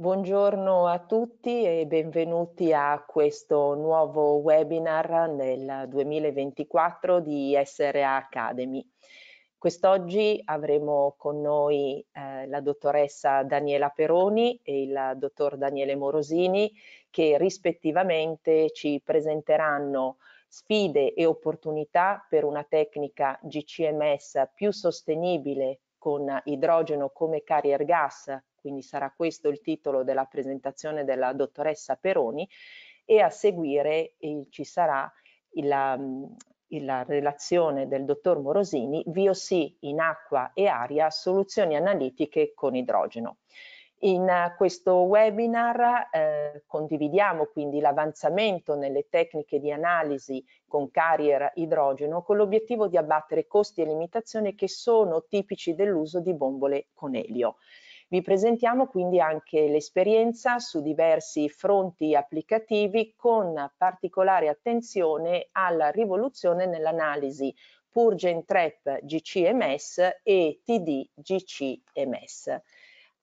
Buongiorno a tutti e benvenuti a questo nuovo webinar nel 2024 di SRA Academy. Quest'oggi avremo con noi eh, la dottoressa Daniela Peroni e il dottor Daniele Morosini che rispettivamente ci presenteranno sfide e opportunità per una tecnica GCMS più sostenibile con idrogeno come carrier gas quindi sarà questo il titolo della presentazione della dottoressa Peroni e a seguire eh, ci sarà la, um, la relazione del dottor Morosini, VOC in acqua e aria, soluzioni analitiche con idrogeno. In eh, questo webinar eh, condividiamo quindi l'avanzamento nelle tecniche di analisi con carrier idrogeno con l'obiettivo di abbattere costi e limitazioni che sono tipici dell'uso di bombole con elio. Vi presentiamo quindi anche l'esperienza su diversi fronti applicativi con particolare attenzione alla rivoluzione nell'analisi Purgen Trap GCMS e TD GCMS.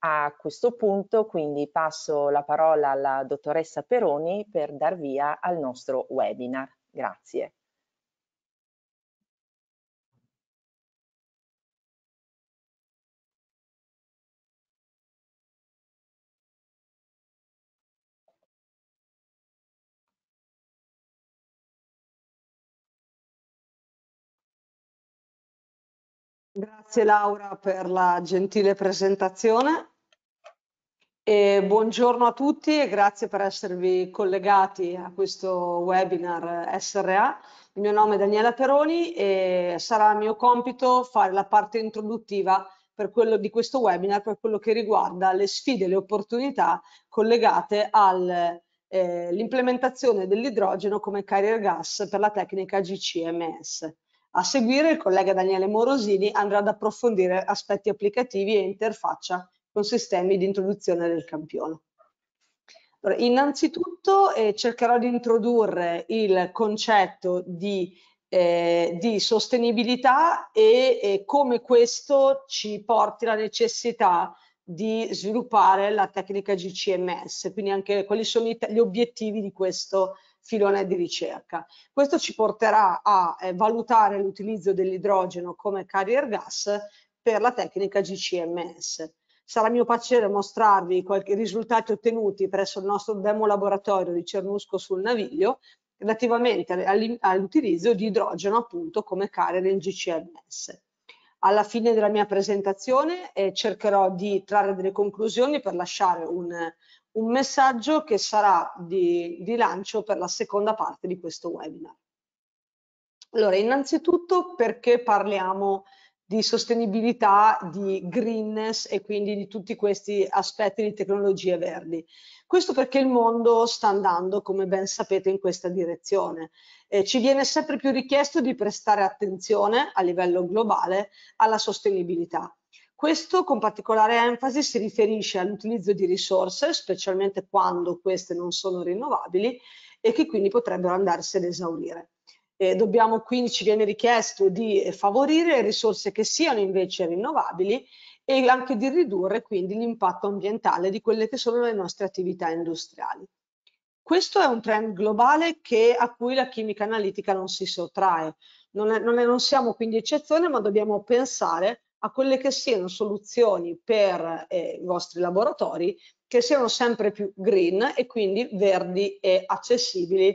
A questo punto quindi passo la parola alla dottoressa Peroni per dar via al nostro webinar. Grazie. Grazie Laura per la gentile presentazione. E buongiorno a tutti e grazie per esservi collegati a questo webinar SRA. Il mio nome è Daniela Peroni e sarà mio compito fare la parte introduttiva per quello di questo webinar per quello che riguarda le sfide e le opportunità collegate all'implementazione eh, dell'idrogeno come carrier gas per la tecnica GCMS. A seguire il collega Daniele Morosini andrà ad approfondire aspetti applicativi e interfaccia con sistemi di introduzione del campione. Allora, innanzitutto eh, cercherò di introdurre il concetto di, eh, di sostenibilità e, e come questo ci porti la necessità di sviluppare la tecnica GCMS, quindi anche quali sono gli obiettivi di questo filone di ricerca. Questo ci porterà a eh, valutare l'utilizzo dell'idrogeno come carrier gas per la tecnica GCMS. Sarà mio piacere mostrarvi qualche risultati ottenuti presso il nostro demo laboratorio di Cernusco sul Naviglio relativamente all'utilizzo di idrogeno appunto come carrier in GCMS. Alla fine della mia presentazione eh, cercherò di trarre delle conclusioni per lasciare un, un messaggio che sarà di lancio per la seconda parte di questo webinar. Allora, innanzitutto perché parliamo di sostenibilità, di greenness e quindi di tutti questi aspetti di tecnologie verdi. Questo perché il mondo sta andando, come ben sapete, in questa direzione. Eh, ci viene sempre più richiesto di prestare attenzione a livello globale alla sostenibilità. Questo con particolare enfasi si riferisce all'utilizzo di risorse, specialmente quando queste non sono rinnovabili e che quindi potrebbero andarsene ad esaurire. Eh, dobbiamo quindi ci viene richiesto di favorire risorse che siano invece rinnovabili e anche di ridurre quindi l'impatto ambientale di quelle che sono le nostre attività industriali. Questo è un trend globale che, a cui la chimica analitica non si sottrae. Non, è, non, è, non siamo quindi eccezione, ma dobbiamo pensare a quelle che siano soluzioni per eh, i vostri laboratori che siano sempre più green e quindi verdi e accessibili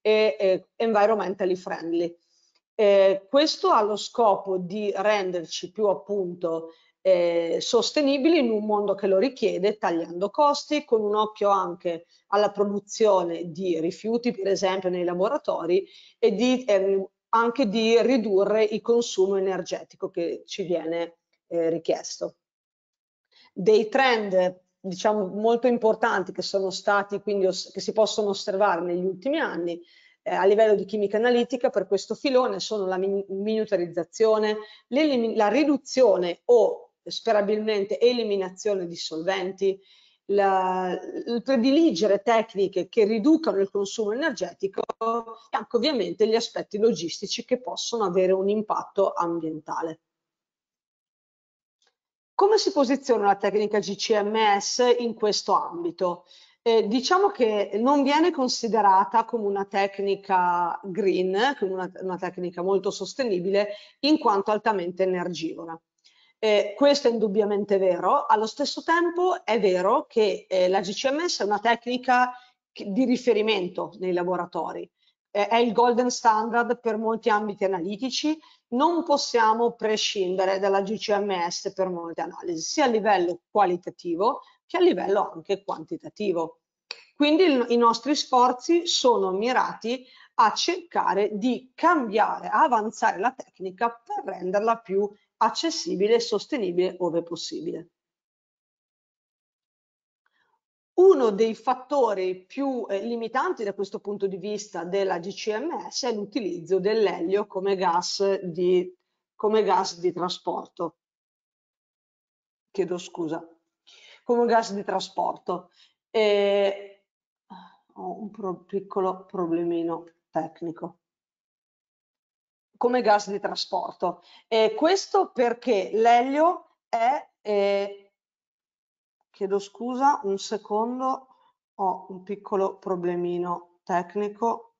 e eh, environmentally friendly. Eh, questo ha lo scopo di renderci più appunto eh, sostenibili in un mondo che lo richiede, tagliando costi, con un occhio anche alla produzione di rifiuti, per esempio, nei laboratori e di, eh, anche di ridurre il consumo energetico che ci viene eh, richiesto. Dei trend diciamo molto importanti che sono stati quindi che si possono osservare negli ultimi anni eh, a livello di chimica analitica per questo filone sono la min miniaturizzazione, la riduzione o sperabilmente eliminazione di solventi, la, il prediligere tecniche che riducano il consumo energetico e anche ovviamente gli aspetti logistici che possono avere un impatto ambientale. Come si posiziona la tecnica GCMS in questo ambito? Eh, diciamo che non viene considerata come una tecnica green, come una, una tecnica molto sostenibile, in quanto altamente energivora. Eh, questo è indubbiamente vero, allo stesso tempo è vero che eh, la GCMS è una tecnica di riferimento nei laboratori, è il golden standard per molti ambiti analitici non possiamo prescindere dalla GCMS per molte analisi, sia a livello qualitativo che a livello anche quantitativo. Quindi il, i nostri sforzi sono mirati a cercare di cambiare, avanzare la tecnica per renderla più accessibile e sostenibile ove possibile. Uno dei fattori più eh, limitanti da questo punto di vista della GCMS è l'utilizzo dell'elio come gas di, come gas di trasporto. Chiedo scusa, come gas di trasporto. E... Ho un pro piccolo problemino tecnico come gas di trasporto. E questo perché l'elio è eh, Chiedo scusa, un secondo, ho un piccolo problemino tecnico.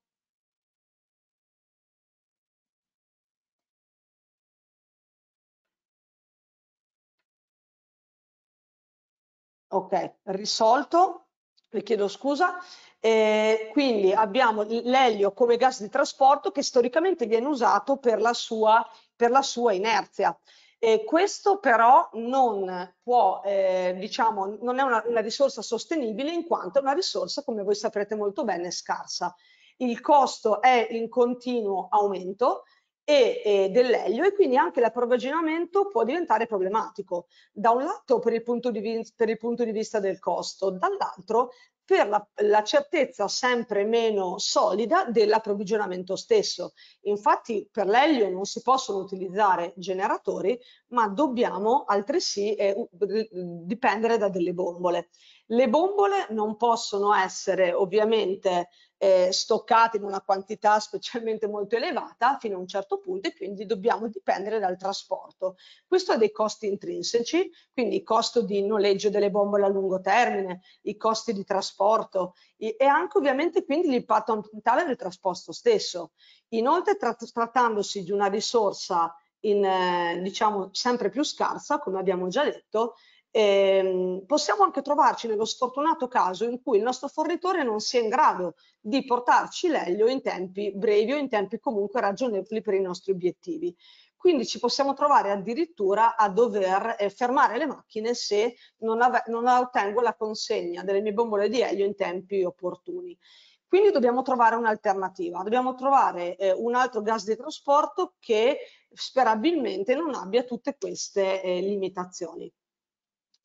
Ok, risolto, vi chiedo scusa. Eh, quindi abbiamo l'elio come gas di trasporto che storicamente viene usato per la sua, per la sua inerzia. Eh, questo però non può, eh, diciamo, non è una, una risorsa sostenibile in quanto è una risorsa, come voi saprete molto bene, scarsa. Il costo è in continuo aumento, e, e dell'elio e quindi anche l'approvvigionamento può diventare problematico da un lato per il punto di, vi, per il punto di vista del costo, dall'altro per la, la certezza sempre meno solida dell'approvvigionamento stesso. Infatti per l'elio non si possono utilizzare generatori, ma dobbiamo altresì eh, dipendere da delle bombole. Le bombole non possono essere ovviamente eh, stoccate in una quantità specialmente molto elevata fino a un certo punto e quindi dobbiamo dipendere dal trasporto. Questo ha dei costi intrinseci, quindi il costo di noleggio delle bombole a lungo termine, i costi di trasporto e, anche ovviamente quindi l'impatto ambientale del trasporto stesso. Inoltre trattandosi di una risorsa in, eh, diciamo sempre più scarsa, come abbiamo già detto, eh, possiamo anche trovarci nello sfortunato caso in cui il nostro fornitore non sia in grado di portarci l'elio in tempi brevi o in tempi comunque ragionevoli per i nostri obiettivi. Quindi ci possiamo trovare addirittura a dover eh, fermare le macchine se non, non ottengo la consegna delle mie bombole di elio in tempi opportuni. Quindi dobbiamo trovare un'alternativa, dobbiamo trovare eh, un altro gas di trasporto che sperabilmente non abbia tutte queste eh, limitazioni.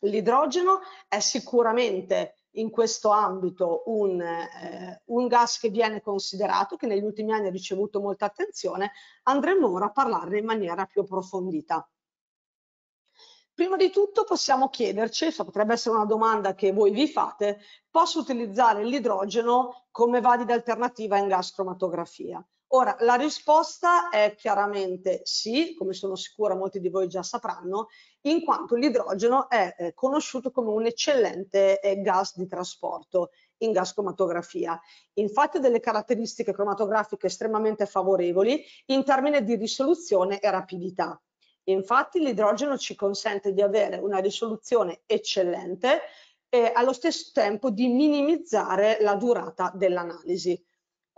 L'idrogeno è sicuramente in questo ambito un, eh, un, gas che viene considerato, che negli ultimi anni ha ricevuto molta attenzione, andremo ora a parlarne in maniera più approfondita. Prima di tutto possiamo chiederci, potrebbe essere una domanda che voi vi fate, posso utilizzare l'idrogeno come valida alternativa in gas cromatografia? Ora, la risposta è chiaramente sì, come sono sicura molti di voi già sapranno, in quanto l'idrogeno è eh, conosciuto come un eccellente eh, gas di trasporto in gas cromatografia. Infatti ha delle caratteristiche cromatografiche estremamente favorevoli in termini di risoluzione e rapidità. Infatti l'idrogeno ci consente di avere una risoluzione eccellente e allo stesso tempo di minimizzare la durata dell'analisi.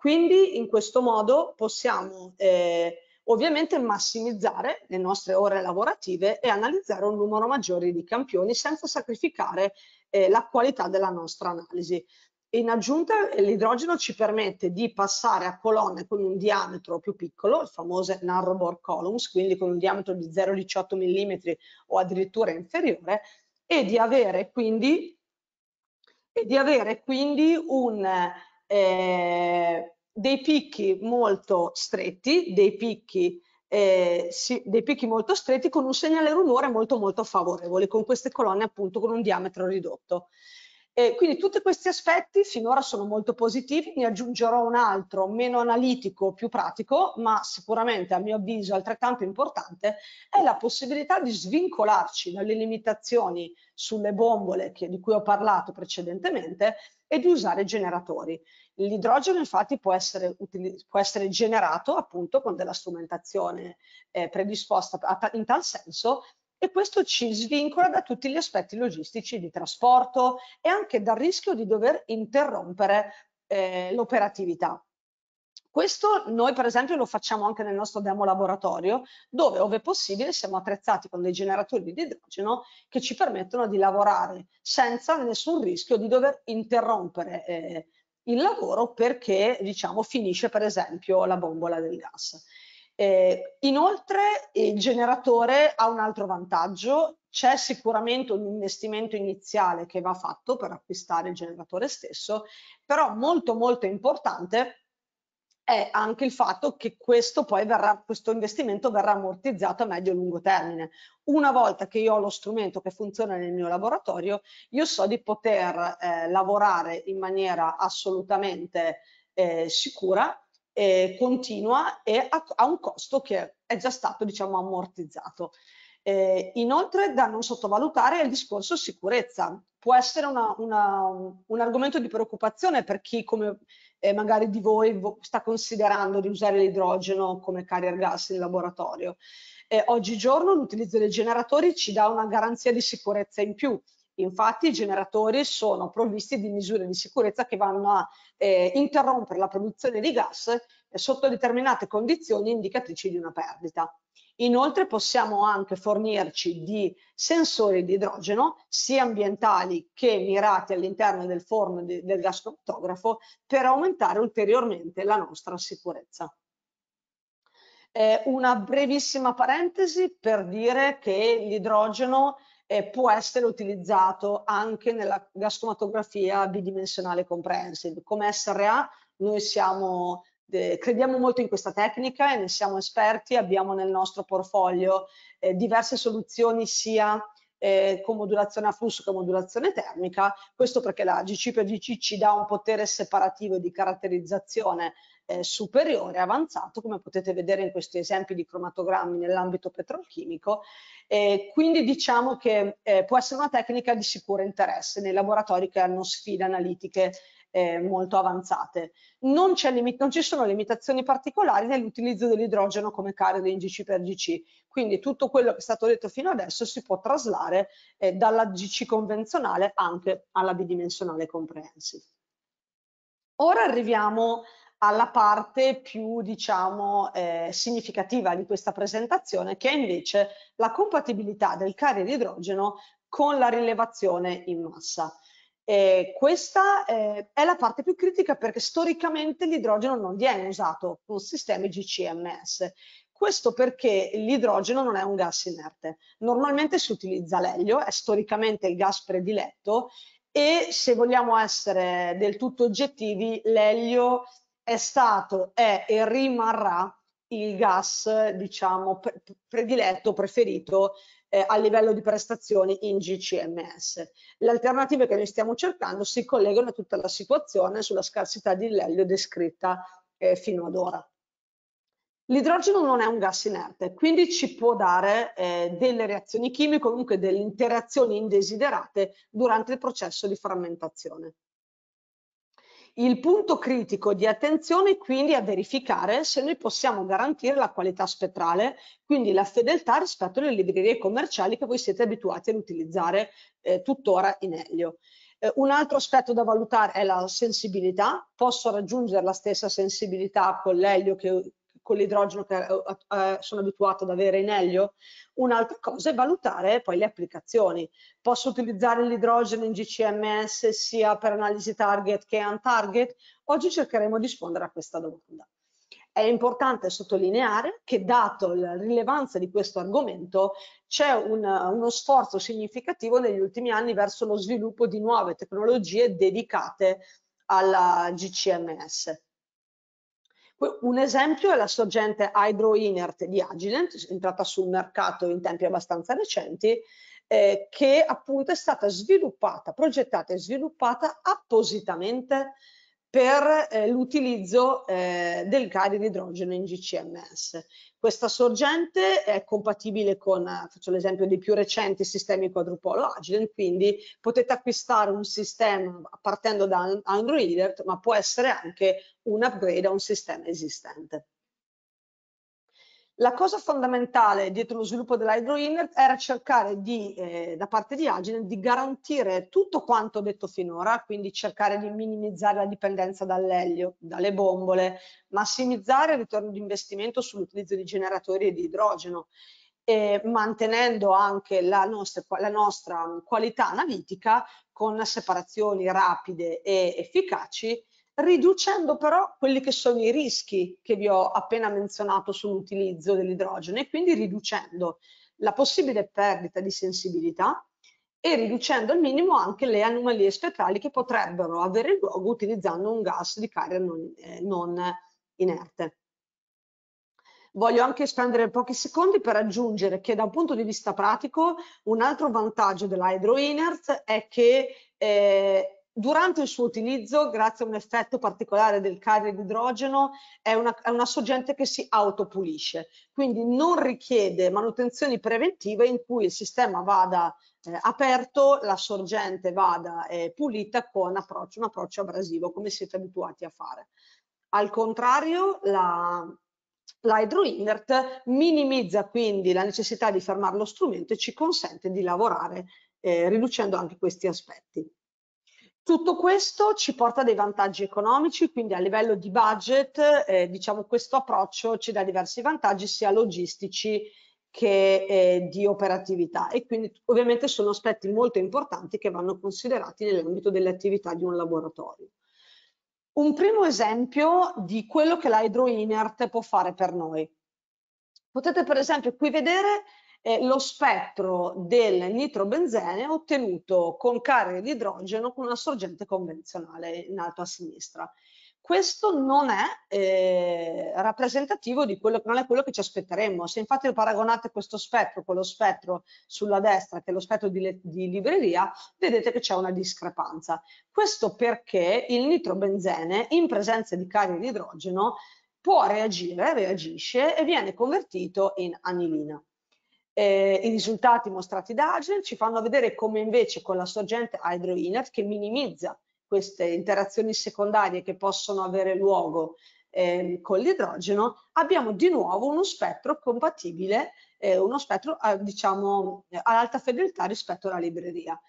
Quindi in questo modo possiamo eh, ovviamente massimizzare le nostre ore lavorative e analizzare un numero maggiore di campioni senza sacrificare eh, la qualità della nostra analisi. In aggiunta l'idrogeno ci permette di passare a colonne con un diametro più piccolo, le famose narrowbore columns, quindi con un diametro di 0,18 mm o addirittura inferiore, e di avere quindi, di avere quindi un, eh, dei picchi molto stretti, dei picchi, eh, si, dei picchi molto stretti con un segnale rumore molto molto favorevole, con queste colonne appunto con un diametro ridotto. Eh, quindi tutti questi aspetti finora sono molto positivi, ne aggiungerò un altro meno analitico, più pratico, ma sicuramente a mio avviso altrettanto importante, è la possibilità di svincolarci dalle limitazioni sulle bombole che, di cui ho parlato precedentemente e di usare generatori. L'idrogeno infatti può essere, può essere, generato appunto con della strumentazione eh, predisposta in tal senso e questo ci svincola da tutti gli aspetti logistici di trasporto e anche dal rischio di dover interrompere eh, l'operatività. Questo noi per esempio lo facciamo anche nel nostro demo laboratorio dove ove possibile siamo attrezzati con dei generatori di idrogeno che ci permettono di lavorare senza nessun rischio di dover interrompere eh, il lavoro perché diciamo, finisce per esempio la bombola del gas. Eh, inoltre il generatore ha un altro vantaggio, c'è sicuramente un investimento iniziale che va fatto per acquistare il generatore stesso, però molto molto importante è anche il fatto che questo, verrà, questo investimento verrà ammortizzato a medio e lungo termine. Una volta che io ho lo strumento che funziona nel mio laboratorio, io so di poter eh, lavorare in maniera assolutamente eh, sicura e continua e a, a, un costo che è già stato diciamo ammortizzato. Eh, inoltre da non sottovalutare è il discorso sicurezza. Può essere una, una, un argomento di preoccupazione per chi come eh, magari di voi sta considerando di usare l'idrogeno come carrier gas in laboratorio. Eh, oggigiorno l'utilizzo dei generatori ci dà una garanzia di sicurezza in più. Infatti i generatori sono provvisti di misure di sicurezza che vanno a eh, interrompere la produzione di gas eh, sotto determinate condizioni indicatrici di una perdita. Inoltre possiamo anche fornirci di sensori di idrogeno, sia ambientali che mirati all'interno del forno di, del gas cromtografo, per aumentare ulteriormente la nostra sicurezza. Eh, una brevissima parentesi per dire che l'idrogeno eh, può essere utilizzato anche nella gascomatografia bidimensionale comprehensive. Come SRA noi siamo crediamo molto in questa tecnica e ne siamo esperti, abbiamo nel nostro portfolio eh, diverse soluzioni sia eh, con modulazione a flusso che modulazione termica, questo perché la GC GC ci dà un potere separativo di caratterizzazione eh, superiore, avanzato, come potete vedere in questi esempi di cromatogrammi nell'ambito petrolchimico, eh, quindi diciamo che eh, può essere una tecnica di sicuro interesse nei laboratori che hanno sfide analitiche eh, molto avanzate. Non, non, ci sono limitazioni particolari nell'utilizzo dell'idrogeno come carico in GC per GC, quindi tutto quello che è stato detto fino adesso si può traslare eh, dalla GC convenzionale anche alla bidimensionale comprehensive. Ora arriviamo alla parte più diciamo eh, significativa di questa presentazione che è invece la compatibilità del carrier idrogeno con la rilevazione in massa. Eh, questa eh, è la parte più critica perché storicamente l'idrogeno non viene usato con sistemi GCMS. Questo perché l'idrogeno non è un gas inerte. Normalmente si utilizza l'elio, è storicamente il gas prediletto e se vogliamo essere del tutto oggettivi, l'elio è stato, è e rimarrà il gas, diciamo, pre prediletto, preferito eh, a livello di prestazioni in GCMS. Le alternative che noi stiamo cercando si collegano a tutta la situazione sulla scarsità di lelio descritta eh, fino ad ora. L'idrogeno non è un gas inerte, quindi ci può dare eh, delle reazioni chimiche, comunque delle interazioni indesiderate durante il processo di frammentazione. Il punto critico di attenzione quindi è verificare se noi possiamo garantire la qualità spettrale, quindi la fedeltà rispetto alle librerie commerciali che voi siete abituati ad utilizzare eh, tuttora in Elio. Eh, un altro aspetto da valutare è la sensibilità, posso raggiungere la stessa sensibilità con l'elio che con l'idrogeno che eh, eh, eh, sono abituato ad avere in elio. Un'altra cosa è valutare poi le applicazioni. Posso utilizzare l'idrogeno in GCMS sia per analisi target che on target? Oggi cercheremo di rispondere a questa domanda. È importante sottolineare che dato la rilevanza di questo argomento c'è un, uno sforzo significativo negli ultimi anni verso lo sviluppo di nuove tecnologie dedicate alla GCMS un esempio è la sorgente Hydro Inert di Agilent, entrata sul mercato in tempi abbastanza recenti, eh, che appunto è stata sviluppata, progettata e sviluppata appositamente per eh, l'utilizzo eh, del carico di idrogeno in GCMS. Questa sorgente è compatibile con, eh, faccio l'esempio dei più recenti sistemi quadrupolo agile, quindi potete acquistare un sistema partendo da Android, ma può essere anche un upgrade a un sistema esistente. La cosa fondamentale dietro lo sviluppo dell'HydroInner era cercare di, eh, da parte di Agile di garantire tutto quanto detto finora, quindi cercare di minimizzare la dipendenza dall'elio, dalle bombole, massimizzare il ritorno di investimento sull'utilizzo di generatori e di idrogeno, eh, mantenendo anche la nostra, la nostra qualità analitica con separazioni rapide e efficaci riducendo però quelli che sono i rischi che vi ho appena menzionato sull'utilizzo dell'idrogeno e quindi riducendo la possibile perdita di sensibilità e riducendo al minimo anche le anomalie spettrali che potrebbero avere luogo utilizzando un gas di carga non, eh, non inerte. Voglio anche spendere pochi secondi per aggiungere che da un punto di vista pratico un altro vantaggio dell'hydro inert è che eh, durante il suo utilizzo, grazie a un effetto particolare del carico di idrogeno, è una, è una sorgente che si autopulisce, quindi non richiede manutenzioni preventive in cui il sistema vada eh, aperto, la sorgente vada eh, pulita con approccio, un approccio abrasivo, come siete abituati a fare. Al contrario, la, l'hydroinert minimizza quindi la necessità di fermare lo strumento e ci consente di lavorare eh, riducendo anche questi aspetti. Tutto questo ci porta dei vantaggi economici, quindi a livello di budget, eh, diciamo, questo approccio ci dà diversi vantaggi sia logistici che eh, di operatività e quindi ovviamente sono aspetti molto importanti che vanno considerati nell'ambito delle attività di un laboratorio. Un primo esempio di quello che l'Hydro Inert può fare per noi. Potete per esempio qui vedere eh, lo spettro del nitrobenzene ottenuto con cariche di idrogeno con una sorgente convenzionale in alto a sinistra. Questo non è eh, rappresentativo di quello, non è quello che ci aspetteremmo. Se infatti paragonate questo spettro con lo spettro sulla destra, che è lo spettro di, di libreria, vedete che c'è una discrepanza. Questo perché il nitrobenzene, in presenza di cariche di idrogeno, può reagire, reagisce e viene convertito in anilina eh, i risultati mostrati da Agile ci fanno vedere come invece con la sorgente Hydroinat che minimizza queste interazioni secondarie che possono avere luogo eh, con l'idrogeno abbiamo di nuovo uno spettro compatibile eh, uno spettro eh, diciamo eh, ad alta fedeltà rispetto alla libreria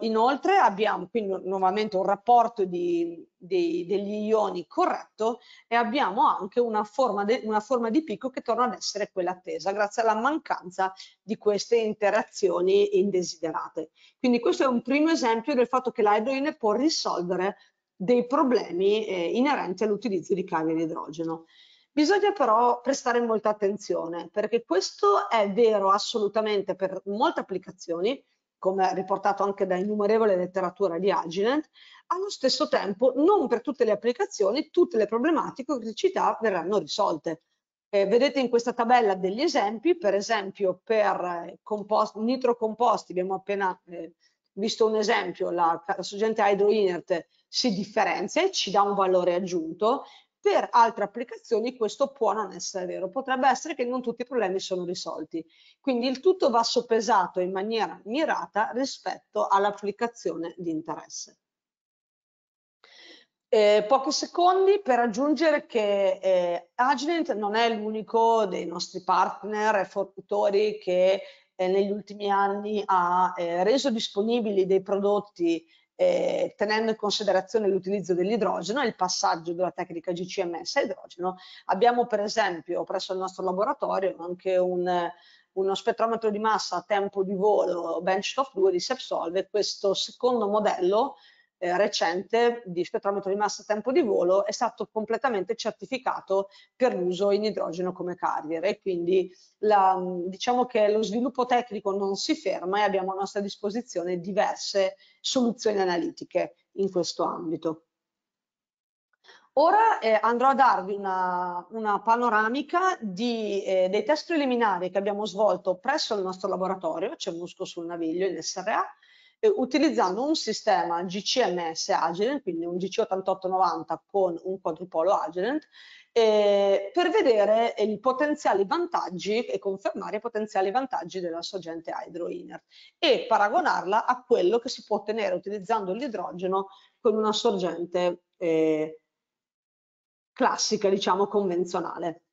Inoltre abbiamo quindi nuovamente un rapporto di, di, degli ioni corretto e abbiamo anche una forma, de, una forma, di picco che torna ad essere quella attesa grazie alla mancanza di queste interazioni indesiderate. Quindi questo è un primo esempio del fatto che l'hydrogen può risolvere dei problemi eh, inerenti all'utilizzo di cavi di idrogeno. Bisogna però prestare molta attenzione perché questo è vero assolutamente per molte applicazioni, come riportato anche da innumerevole letteratura di Agilent, allo stesso tempo non per tutte le applicazioni tutte le problematiche o città verranno risolte. Eh, vedete in questa tabella degli esempi, per esempio per eh, compost, nitrocomposti, abbiamo appena eh, visto un esempio, la, la sorgente hydroinert si differenzia e ci dà un valore aggiunto, per altre applicazioni questo può non essere vero, potrebbe essere che non tutti i problemi sono risolti, quindi il tutto va soppesato in maniera mirata rispetto all'applicazione di interesse. Eh, pochi secondi per aggiungere che eh, Agilent non è l'unico dei nostri partner e fornitori che eh, negli ultimi anni ha eh, reso disponibili dei prodotti eh, tenendo in considerazione l'utilizzo dell'idrogeno e il passaggio della tecnica GCMS a idrogeno. Abbiamo per esempio presso il nostro laboratorio anche un, uno spettrometro di massa a tempo di volo benchtop 2 di Sepsolve, questo secondo modello eh, recente di spettrometro di massa tempo di volo è stato completamente certificato per l'uso in idrogeno come carrier e quindi la, diciamo che lo sviluppo tecnico non si ferma e abbiamo a nostra disposizione diverse soluzioni analitiche in questo ambito. Ora eh, andrò a darvi una, una panoramica di, eh, dei test preliminari che abbiamo svolto presso il nostro laboratorio, c'è Musco sul Naviglio in SRA, eh, utilizzando un sistema GCMS Agilent, quindi un GC8890 con un quadrupolo Agilent, eh, per vedere i potenziali vantaggi e confermare i potenziali vantaggi della sorgente hydroiner e paragonarla a quello che si può ottenere utilizzando l'idrogeno con una sorgente eh, classica, diciamo convenzionale.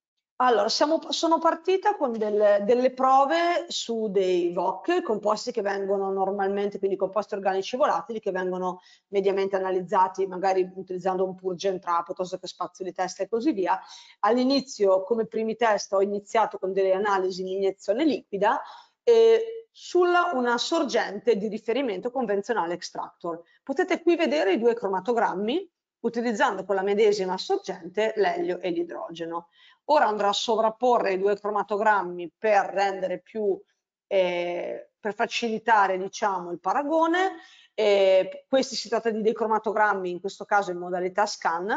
Allora, siamo, sono partita con del, delle prove su dei VOC, composti che vengono normalmente, quindi composti organici volatili, che vengono mediamente analizzati magari utilizzando un purge trap piuttosto che spazio di testa e così via. All'inizio, come primi test, ho iniziato con delle analisi in iniezione liquida e sulla una sorgente di riferimento convenzionale extractor. Potete qui vedere i due cromatogrammi utilizzando con la medesima sorgente l'elio e l'idrogeno. Ora andrà a sovrapporre i due cromatogrammi per rendere più, eh, per facilitare diciamo, il paragone. Eh, questi si tratta di dei cromatogrammi, in questo caso in modalità scan,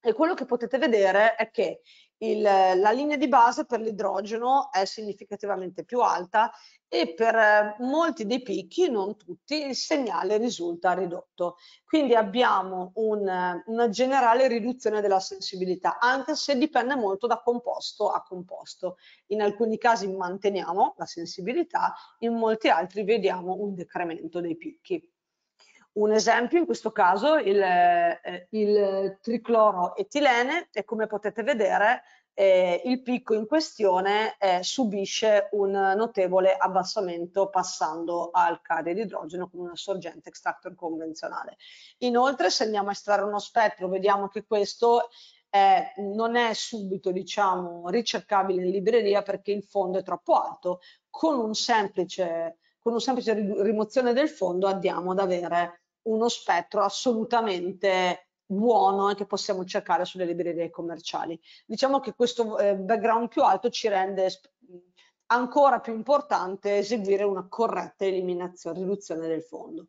e quello che potete vedere è che il, la linea di base per l'idrogeno è significativamente più alta e per eh, molti dei picchi, non tutti, il segnale risulta ridotto. Quindi abbiamo un, eh, una generale riduzione della sensibilità, anche se dipende molto da composto a composto. In alcuni casi manteniamo la sensibilità, in molti altri vediamo un decremento dei picchi. Un esempio in questo caso il, eh, il tricloroetilene e come potete vedere eh, il picco in questione eh, subisce un notevole abbassamento passando al cade di idrogeno con una sorgente extractor convenzionale. Inoltre se andiamo a estrarre uno spettro vediamo che questo eh, non è subito diciamo ricercabile in libreria perché il fondo è troppo alto con un semplice con una semplice rimozione del fondo andiamo ad avere uno spettro assolutamente buono e che possiamo cercare sulle librerie commerciali. Diciamo che questo eh, background più alto ci rende ancora più importante eseguire una corretta eliminazione, riduzione del fondo.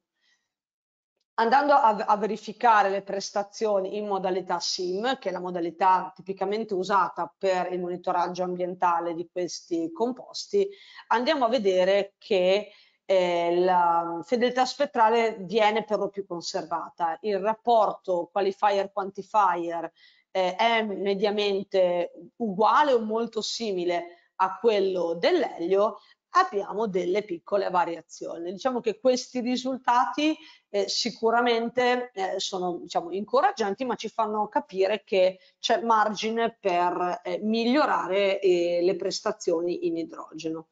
Andando a, a, verificare le prestazioni in modalità SIM, che è la modalità tipicamente usata per il monitoraggio ambientale di questi composti, andiamo a vedere che eh, la fedeltà spettrale viene per lo più conservata. Il rapporto qualifier-quantifier eh, è mediamente uguale o molto simile a quello dell'elio, abbiamo delle piccole variazioni. Diciamo che questi risultati eh, sicuramente eh, sono diciamo, incoraggianti, ma ci fanno capire che c'è margine per eh, migliorare eh, le prestazioni in idrogeno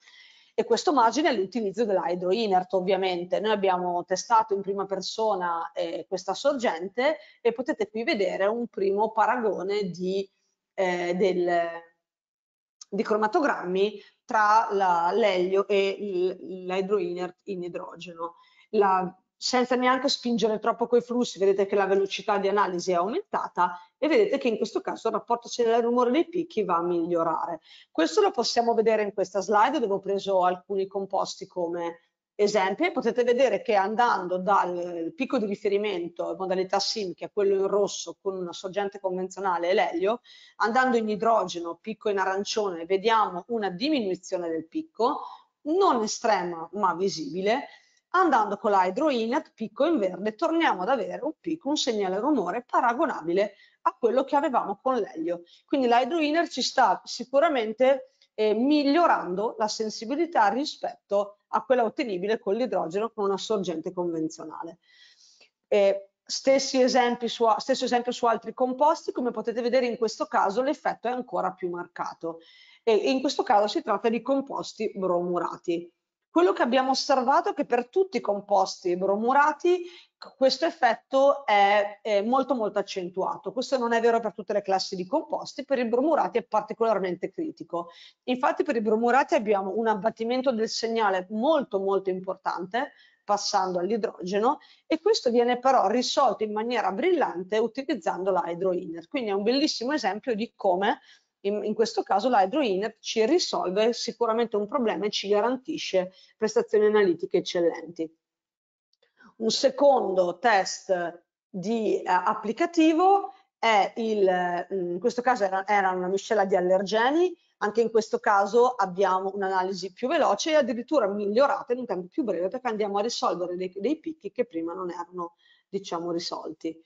e questo margine è l'utilizzo dell'hydro inert ovviamente. Noi abbiamo testato in prima persona eh, questa sorgente e potete qui vedere un primo paragone di, eh, del, di cromatogrammi tra l'elio e l'hydro inert in idrogeno. La, senza neanche spingere troppo coi flussi, vedete che la velocità di analisi è aumentata e vedete che in questo caso il rapporto cellular-rumore dei picchi va a migliorare. Questo lo possiamo vedere in questa slide dove ho preso alcuni composti come esempi e potete vedere che andando dal picco di riferimento modalità SIM, che è quello in rosso con una sorgente convenzionale e l'elio, andando in idrogeno, picco in arancione, vediamo una diminuzione del picco, non estrema ma visibile, andando con l'hydro inlet picco in verde torniamo ad avere un picco, un segnale rumore paragonabile a quello che avevamo con l'elio. Quindi l'hydro inlet ci sta sicuramente eh, migliorando la sensibilità rispetto a quella ottenibile con l'idrogeno con una sorgente convenzionale. Eh, Stessi esempi su, stesso esempio su altri composti, come potete vedere in questo caso l'effetto è ancora più marcato e in questo caso si tratta di composti bromurati. Quello che abbiamo osservato è che per tutti i composti bromurati questo effetto è, è, molto molto accentuato. Questo non è vero per tutte le classi di composti, per i bromurati è particolarmente critico. Infatti per i bromurati abbiamo un abbattimento del segnale molto molto importante passando all'idrogeno e questo viene però risolto in maniera brillante utilizzando l'hydroinner. Quindi è un bellissimo esempio di come in, in questo caso l'Hydro INEP ci risolve sicuramente un problema e ci garantisce prestazioni analitiche eccellenti. Un secondo test di, eh, applicativo è il, mm, in questo caso era, era una miscela di allergeni, anche in questo caso abbiamo un'analisi più veloce e addirittura migliorata in un tempo più breve perché andiamo a risolvere dei, dei picchi che prima non erano diciamo risolti.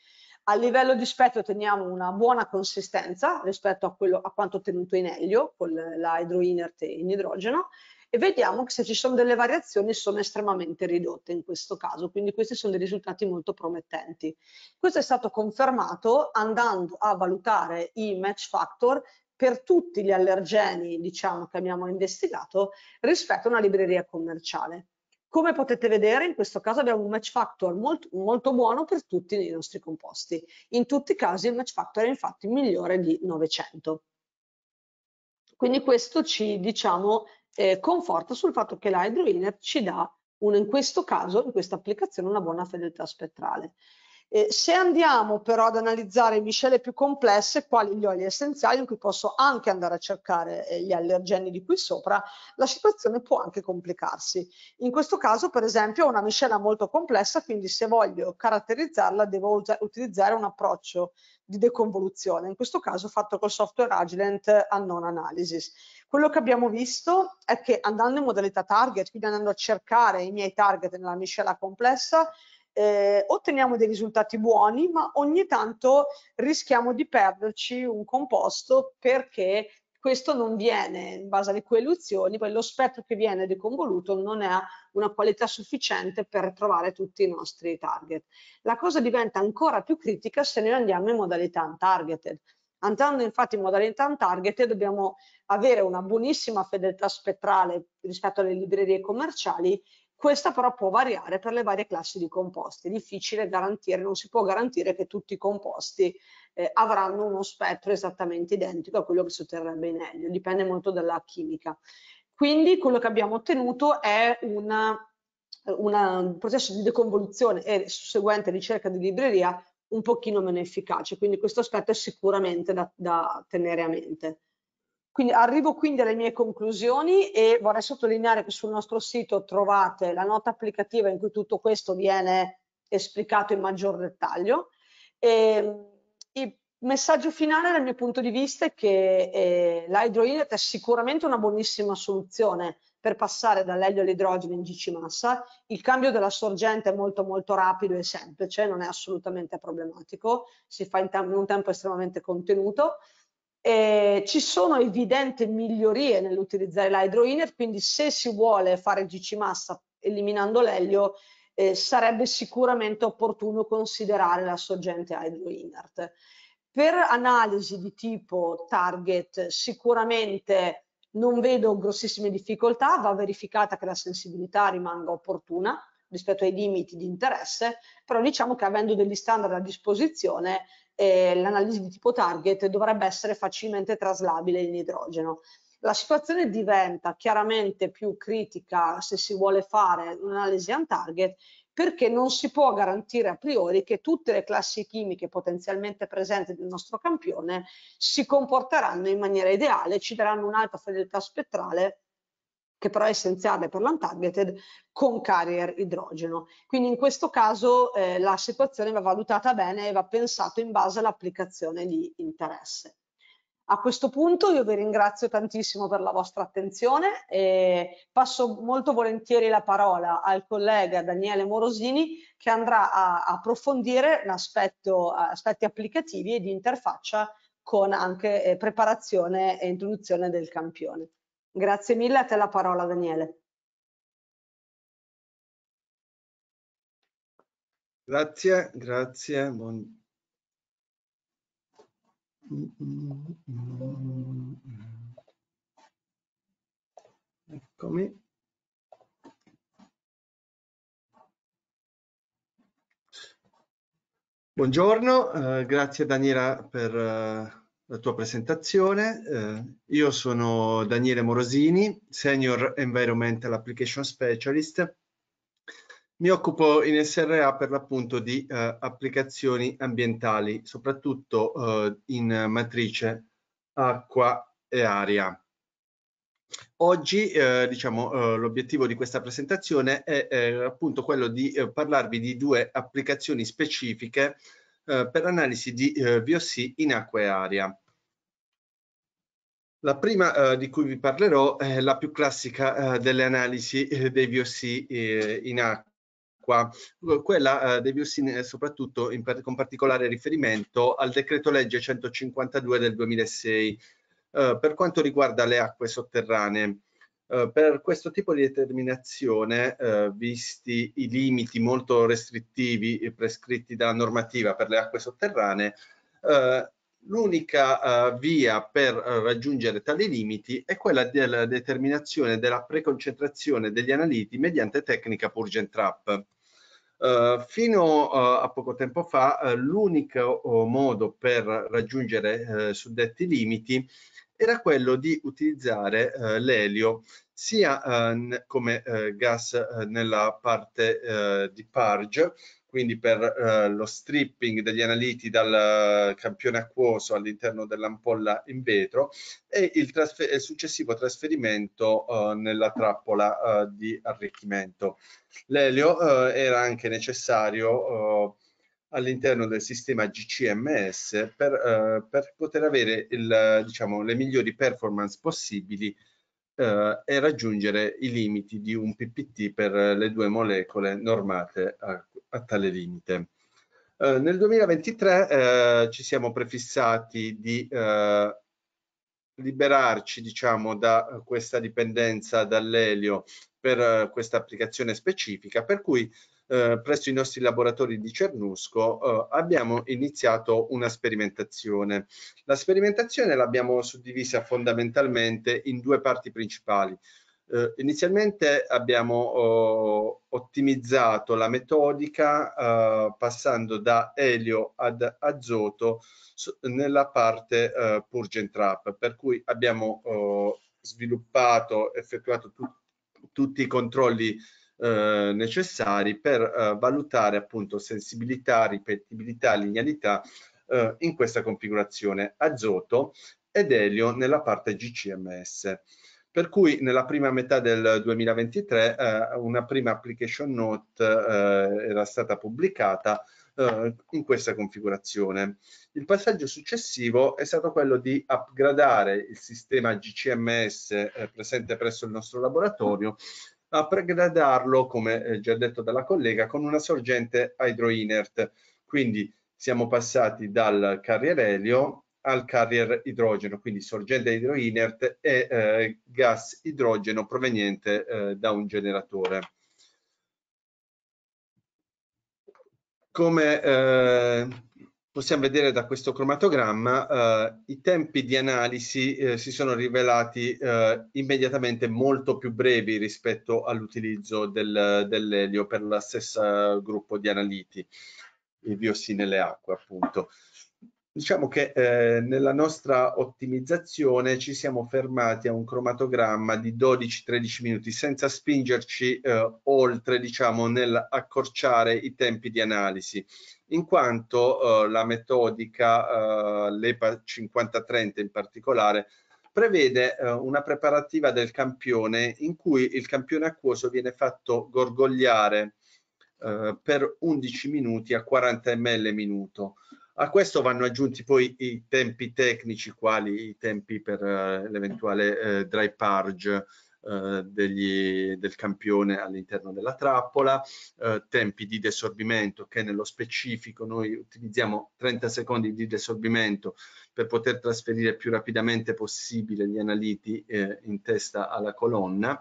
A livello di spettro teniamo una buona consistenza rispetto a, quello, a quanto ottenuto in elio con la idroinert in idrogeno e vediamo che se ci sono delle variazioni sono estremamente ridotte in questo caso, quindi questi sono dei risultati molto promettenti. Questo è stato confermato andando a valutare i match factor per tutti gli allergeni diciamo, che abbiamo investigato rispetto a una libreria commerciale. Come potete vedere, in questo caso abbiamo un match factor molto, molto buono per tutti i nostri composti. In tutti i casi il match factor è infatti migliore di 900. Quindi questo ci, diciamo, eh, conforta sul fatto che l'hydroinner ci dà un, in questo caso, in questa applicazione, una buona fedeltà spettrale. Eh, se andiamo però ad analizzare miscele più complesse, quali gli oli essenziali, in cui posso anche andare a cercare eh, gli allergeni di qui sopra, la situazione può anche complicarsi. In questo caso, per esempio, è una miscela molto complessa, quindi se voglio caratterizzarla devo utilizzare un approccio di deconvoluzione, in questo caso fatto col software Agilent a non analysis. Quello che abbiamo visto è che andando in modalità target, quindi andando a cercare i miei target nella miscela complessa, eh, otteniamo dei risultati buoni, ma ogni tanto rischiamo di perderci un composto perché questo non viene in base alle coeluzioni, poi lo spettro che viene deconvoluto non ha una qualità sufficiente per trovare tutti i nostri target. La cosa diventa ancora più critica se noi andiamo in modalità untargeted. Andando infatti in modalità untargeted dobbiamo avere una buonissima fedeltà spettrale rispetto alle librerie commerciali questa però può variare per le varie classi di composti, è difficile garantire, non si può garantire che tutti i composti eh, avranno uno spettro esattamente identico a quello che si otterrebbe in elio, dipende molto dalla chimica. Quindi quello che abbiamo ottenuto è una, una, un processo di deconvoluzione e susseguente ricerca di libreria un pochino meno efficace, quindi questo aspetto è sicuramente da, da tenere a mente. Quindi arrivo quindi alle mie conclusioni e vorrei sottolineare che sul nostro sito trovate la nota applicativa in cui tutto questo viene esplicato in maggior dettaglio. E, ehm, il messaggio finale dal mio punto di vista è che eh, l'hydroinlet è sicuramente una buonissima soluzione per passare dall'elio all'idrogeno in GC massa, il cambio della sorgente è molto molto rapido e semplice, non è assolutamente problematico, si fa in, te in un tempo estremamente contenuto, eh, ci sono evidenti migliorie nell'utilizzare l'hydroiner, quindi se si vuole fare GC massa eliminando l'elio, eh, sarebbe sicuramente opportuno considerare la sorgente hydroinert. Per analisi di tipo target sicuramente non vedo grossissime difficoltà, va verificata che la sensibilità rimanga opportuna rispetto ai limiti di interesse, però diciamo che avendo degli standard a disposizione eh, l'analisi di tipo target dovrebbe essere facilmente traslabile in idrogeno. La situazione diventa chiaramente più critica se si vuole fare un'analisi on target perché non si può garantire a priori che tutte le classi chimiche potenzialmente presenti nel nostro campione si comporteranno in maniera ideale, ci daranno un'alta fedeltà spettrale che però è essenziale per l'untargeted, con carrier idrogeno. Quindi in questo caso eh, la situazione va valutata bene e va pensato in base all'applicazione di interesse. A questo punto io vi ringrazio tantissimo per la vostra attenzione e passo molto volentieri la parola al collega Daniele Morosini che andrà a approfondire aspetti applicativi e di interfaccia con anche eh, preparazione e introduzione del campione. Grazie mille, a te la parola Daniele. Grazie, grazie. Buon... Eccomi. Buongiorno, eh, grazie Daniela per eh la tua presentazione. Eh, io sono Daniele Morosini, Senior Environmental Application Specialist. Mi occupo in SRA per l'appunto di eh, applicazioni ambientali, soprattutto eh, in matrice acqua e aria. Oggi eh, diciamo, eh, l'obiettivo di questa presentazione è, è appunto quello di eh, parlarvi di due applicazioni specifiche eh, per l'analisi di VOC eh, in acqua e aria. La prima eh, di cui vi parlerò è la più classica eh, delle analisi eh, dei VOC eh, in acqua, quella eh, dei VOC soprattutto par con particolare riferimento al decreto legge 152 del 2006 eh, per quanto riguarda le acque sotterranee. per questo tipo di determinazione, visti i limiti molto restrittivi prescritti dalla normativa per le acque sotterranee, Uh, L'unica uh, via per uh, raggiungere tali limiti è quella della determinazione della preconcentrazione degli analiti mediante tecnica Purgent trap. Uh, eh, fino a poco tempo fa l'unico modo per raggiungere suddetti limiti era quello di utilizzare eh, l'elio sia eh, come eh, gas eh, nella parte eh, di parge, quindi per eh, lo stripping degli analiti dal campione acquoso all'interno dell'ampolla in vetro e il, trasfer il successivo trasferimento nella trappola di arricchimento. L'elio era anche necessario all'interno del sistema GCMS per, eh, per poter avere il, diciamo, le migliori performance possibili eh, e raggiungere i limiti di un PPT per le due molecole normate a, a tale limite. Eh, nel 2023 eh, ci siamo prefissati di eh, liberarci diciamo, da questa dipendenza dall'elio per eh, questa applicazione specifica, per cui eh, presso i nostri laboratori di Cernusco eh, abbiamo iniziato una sperimentazione. La sperimentazione l'abbiamo suddivisa fondamentalmente in due parti principali. Eh, inizialmente abbiamo oh, ottimizzato la metodica eh, passando da elio ad azoto nella parte eh, purge and trap, per cui abbiamo oh, sviluppato, effettuato tut tutti i controlli eh, necessari per eh, valutare appunto sensibilità, ripetibilità, linealità eh, in questa configurazione azoto ed elio nella parte GCMS. Per cui nella prima metà del 2023 eh, una prima application note eh, era stata pubblicata in questa configurazione. Il passaggio successivo è stato quello di upgradare il sistema GCMS presente presso il nostro laboratorio a pregradarlo, come eh, già detto dalla collega, con una sorgente idroinert. Quindi siamo passati dal carrier elio al carrier idrogeno, quindi sorgente idroinert e eh, gas idrogeno proveniente eh, da un generatore. Come eh, possiamo vedere da questo cromatogramma eh, i tempi di analisi eh, si sono rivelati eh, immediatamente molto più brevi rispetto all'utilizzo del, dell'elio per lo stesso eh, gruppo di analiti, il diossine e le acque appunto. Diciamo che eh, nella nostra ottimizzazione ci siamo fermati a un cromatogramma di 12-13 minuti senza spingerci eh, oltre diciamo, accorciare i tempi di analisi, in quanto eh, la metodica eh, l'EPA 5030 in particolare prevede eh, una preparativa del campione in cui il campione acquoso viene fatto gorgogliare eh, per 11 minuti a 40 ml minuto a questo vanno aggiunti poi i tempi tecnici, quali i tempi per uh, l'eventuale uh, eh, dry purge eh, degli, del campione all'interno della trappola, tempi di desorbimento che nello specifico noi utilizziamo 30 secondi di desorbimento per poter trasferire più rapidamente possibile gli analiti in testa alla colonna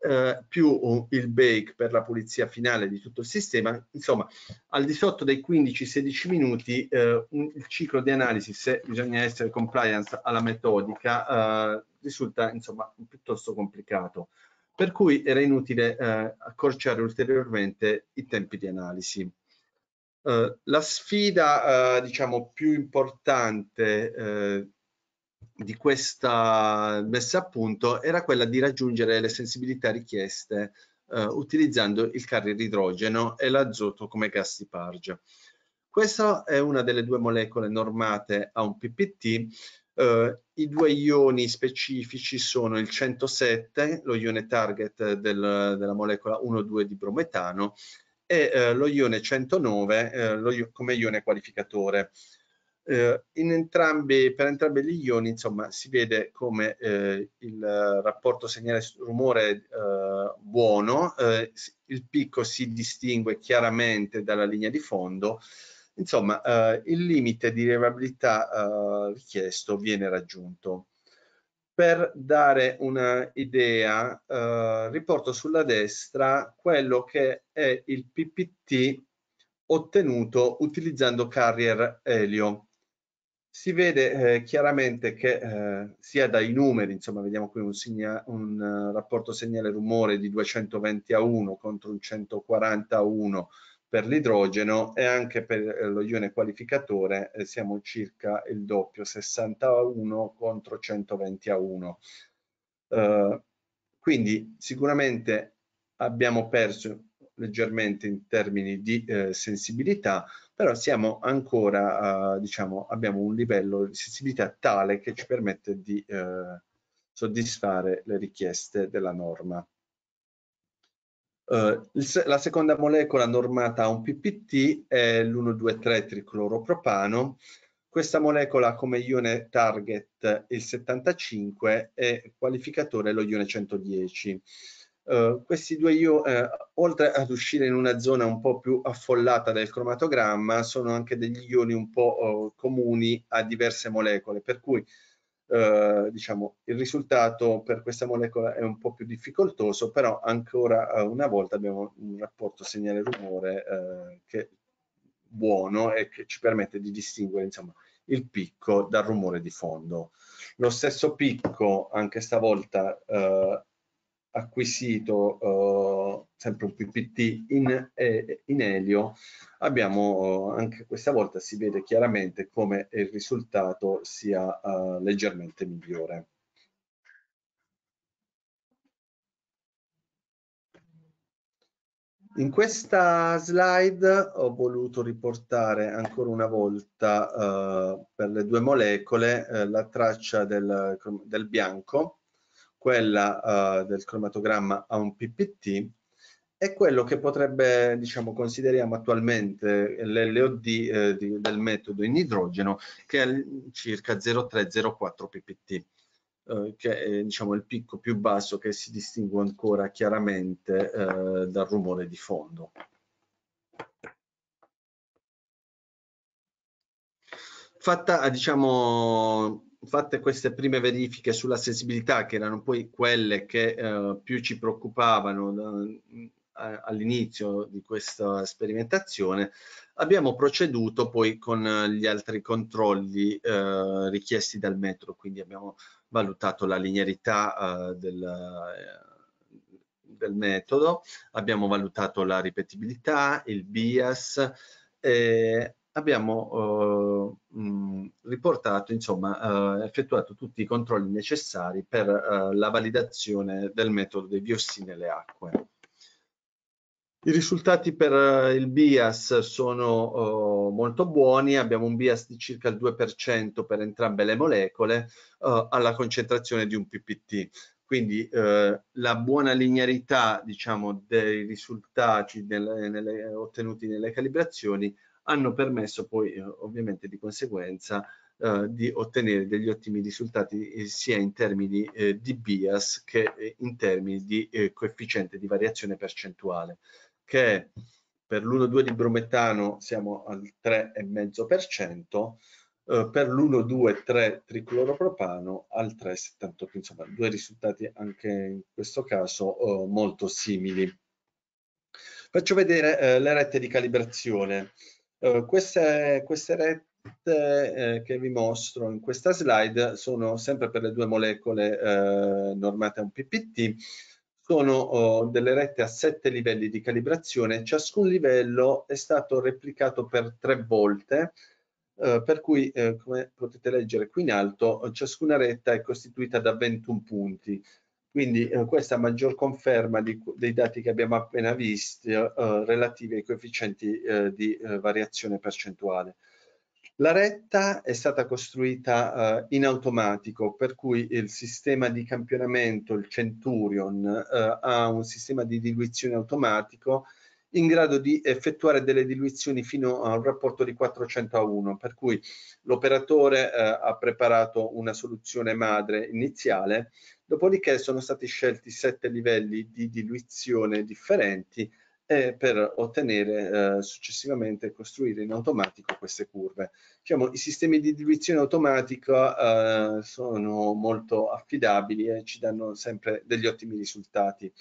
eh, più il bake per la pulizia finale di tutto il sistema, insomma al di sotto dei 15-16 minuti eh, un, il ciclo di analisi, se bisogna essere compliance alla metodica, eh, risulta insomma piuttosto complicato. Per cui era inutile eh, accorciare ulteriormente i tempi di analisi. Eh, la sfida eh, diciamo più importante eh, di questa messa a punto era quella di raggiungere le sensibilità richieste eh, utilizzando il carrier idrogeno e l'azoto come gas di parge. Questa è una delle due molecole normate a un PPT. Eh, I due ioni specifici sono il 107, lo ione target del, della molecola 1,2 di brometano, e eh, lo ione 109 eh, lo, come ione qualificatore. Eh, entrambi, per entrambi gli ioni insomma, si vede come eh, il rapporto segnale-rumore eh, buono, eh, il picco si distingue chiaramente dalla linea di fondo, insomma eh, il limite di rilevabilità eh, richiesto viene raggiunto. Per dare un'idea, riporto sulla destra quello che è il PPT ottenuto utilizzando Carrier Helio si vede eh, chiaramente che eh, sia dai numeri, insomma vediamo qui un, segna, un uh, rapporto segnale rumore di 220 a 1 contro un 140 a 1 per l'idrogeno e anche per eh, lo ione qualificatore eh, siamo circa il doppio, 60 a 1 contro 120 a 1. Uh, eh, quindi sicuramente abbiamo perso leggermente in termini di sensibilità, però siamo ancora, eh, diciamo, abbiamo un livello di sensibilità tale che ci permette di eh, soddisfare le richieste della norma. Uh, la seconda molecola normata a un PPT è l'1,2,3 tricloropropano. Questa molecola come ione target il 75 e qualificatore lo ione 110. Eh, questi due IO, eh, oltre ad uscire in una zona un po' più affollata del cromatogramma, sono anche degli ioni un po' uh, comuni a diverse molecole, per cui uh, diciamo, il risultato per questa molecola è un po' più difficoltoso, però ancora una volta abbiamo un rapporto segnale-rumore che è buono e che ci permette di distinguere insomma, il picco dal rumore di fondo. Lo stesso picco, anche stavolta, eh, acquisito eh, sempre un PPT in, eh, in Elio, abbiamo eh, anche questa volta si vede chiaramente come il risultato sia eh, leggermente migliore. In questa slide ho voluto riportare ancora una volta eh, per le due molecole eh, la traccia del, del bianco quella uh, del cromatogramma a un PPT è quello che potrebbe, diciamo, consideriamo attualmente l'LOD eh, di, del metodo in idrogeno che è circa 0,3-0,4 ppt, eh, che è diciamo, il picco più basso che si distingue ancora chiaramente eh, dal rumore di fondo. Fatta diciamo, fatte queste prime verifiche sulla sensibilità, che erano poi quelle che eh, più ci preoccupavano eh, all'inizio di questa sperimentazione, abbiamo proceduto poi con eh, gli altri controlli eh, richiesti dal metro, quindi abbiamo valutato la linearità eh, del eh, del metodo, abbiamo valutato la ripetibilità, il bias, eh, abbiamo eh, mh, riportato, insomma, eh, effettuato tutti i controlli necessari per eh, la validazione del metodo dei biossi nelle acque. I risultati per eh, il bias sono eh, molto buoni, abbiamo un bias di circa il 2% per entrambe le molecole eh, alla concentrazione di un ppt. Quindi eh, la buona linearità diciamo, dei risultati nelle, nelle, ottenuti nelle calibrazioni hanno permesso poi eh, ovviamente di conseguenza eh, di ottenere degli ottimi risultati eh, sia in termini di bias che in termini di coefficiente di variazione percentuale che per l'1,2 di bromettano siamo al 3,5%, eh, per l'1,2,3 tricloropropano al 3,78, insomma due risultati anche in questo caso eh, molto simili. Faccio vedere eh, le rette di calibrazione. Eh, queste, queste rette eh, che vi mostro in questa slide sono sempre per le due molecole eh, normate a un PPT, sono oh, delle rette a sette livelli di calibrazione, ciascun livello è stato replicato per tre volte, eh, per cui eh, come potete leggere qui in alto ciascuna retta è costituita da 21 punti quindi eh, questa maggior conferma di, dei dati che abbiamo appena visto eh, relativi ai coefficienti eh, di eh, variazione percentuale. La retta è stata costruita eh, in automatico, per cui il sistema di campionamento, il Centurion, eh, ha un sistema di diluizione automatico in grado di effettuare delle diluizioni fino a un rapporto di 400 a 1, per cui l'operatore eh, ha preparato una soluzione madre iniziale, dopodiché sono stati scelti sette livelli di diluizione differenti eh, per ottenere eh, successivamente e costruire in automatico queste curve. Diciamo, I sistemi di diluizione automatica eh, sono molto affidabili e ci danno sempre degli ottimi risultati.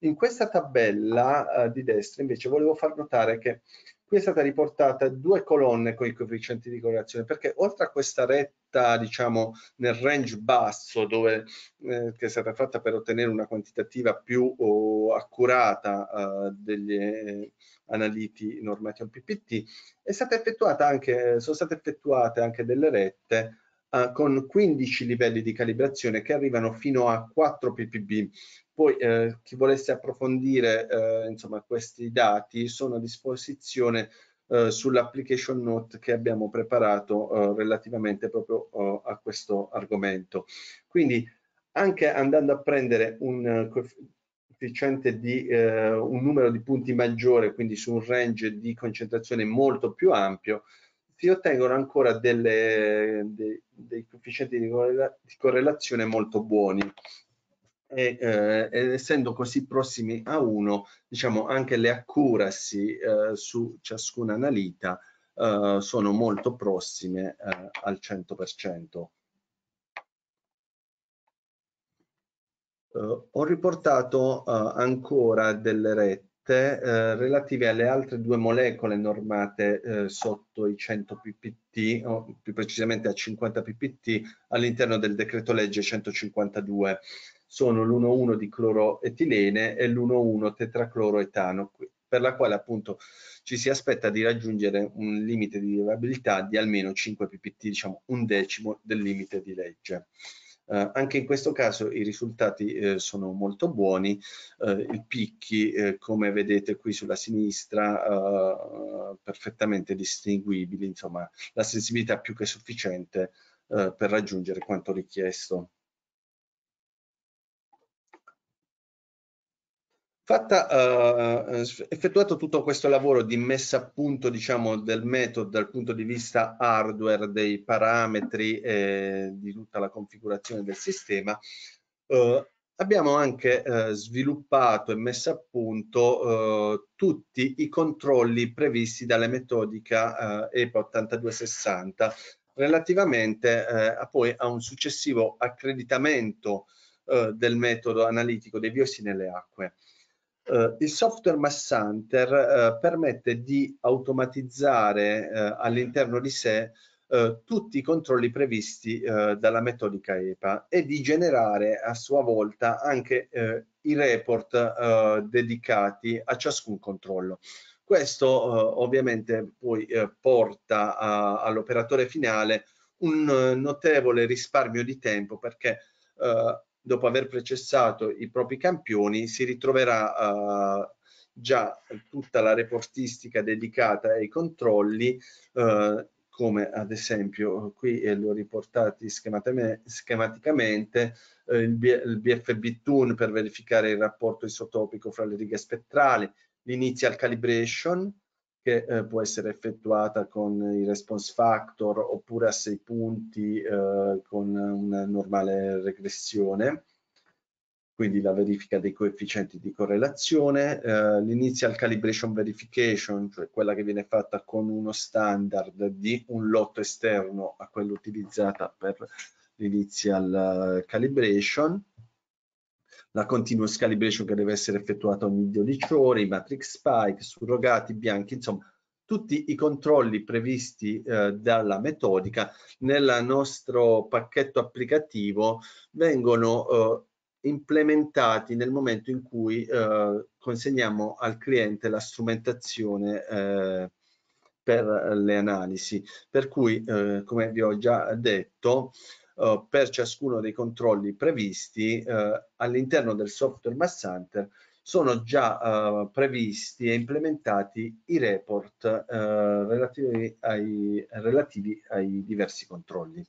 In questa tabella eh, di destra invece volevo far notare che qui è stata riportata due colonne con i coefficienti di correlazione perché oltre a questa retta diciamo nel range basso dove eh, che è stata fatta per ottenere una quantitativa più oh, accurata eh, degli eh, analiti normati a un PPT è stata effettuata anche sono state effettuate anche delle rette eh, con 15 livelli di calibrazione che arrivano fino a 4 ppb. Poi eh, chi volesse approfondire eh, insomma, questi dati sono a disposizione eh, sull'application note che abbiamo preparato eh, relativamente proprio a questo argomento. Quindi anche andando a prendere un coefficiente di un numero di punti maggiore, quindi su un range di concentrazione molto più ampio, si ottengono ancora delle, dei, dei, coefficienti di, correla di, correlazione molto buoni. E, eh, ed essendo così prossimi a 1, diciamo anche le accuracy eh, su ciascuna analita eh, sono molto prossime eh, al 100%. Eh, ho riportato eh, ancora delle rette tutte eh, relative alle altre due molecole normate eh, sotto i 100 ppt, o più precisamente a 50 ppt, all'interno del decreto legge 152. Sono l'1,1 di cloroetilene e l'1,1 tetracloroetano, per la quale appunto ci si aspetta di raggiungere un limite di derivabilità di almeno 5 ppt, diciamo un decimo del limite di legge. Eh, anche in questo caso i risultati eh, sono molto buoni, eh, il picchi eh, come vedete qui sulla sinistra eh, perfettamente distinguibili, insomma la sensibilità più che sufficiente eh, per raggiungere quanto richiesto. Fatta, eh, effettuato tutto questo lavoro di messa a punto diciamo, del metodo dal punto di vista hardware, dei parametri e eh, di tutta la configurazione del sistema, eh, abbiamo anche eh, sviluppato e messo a punto eh, tutti i controlli previsti dalla metodica EPA 8260 relativamente eh, a poi a un successivo accreditamento del metodo analitico dei biosi nelle acque. Uh, il software Mass Hunter uh, eh, permette di automatizzare uh, all'interno di sé tutti i controlli previsti dalla metodica EPA e di generare a sua volta anche i report dedicati a ciascun controllo. Questo ovviamente poi porta all'operatore finale un notevole risparmio di tempo perché Uh, dopo aver processato i propri campioni, si ritroverà eh, già tutta la reportistica dedicata ai controlli, eh, come ad esempio qui eh, l'ho riportati schematicamente, eh, il, B, il BFB Tune per verificare il rapporto isotopico fra le righe spettrali, l'initial calibration, che eh, può essere effettuata con i response factor oppure a sei punti eh, con una normale regressione, quindi la verifica dei coefficienti di correlazione, eh, l'inizial calibration verification, cioè quella che viene fatta con uno standard di un lotto esterno a quello utilizzata per l'initial eh, calibration, la continuous calibration che deve essere effettuata ogni 12 ore, i matrix spike, surrogati bianchi, insomma tutti i controlli previsti eh, dalla metodica nel nostro pacchetto applicativo vengono eh, implementati nel momento in cui eh, consegniamo al cliente la strumentazione eh, per le analisi. Per cui, eh, come vi ho già detto, eh, per ciascuno dei controlli previsti eh, all'interno del software Mass Hunter sono già eh, previsti e implementati i report eh, relativi ai, relativi, ai, diversi controlli.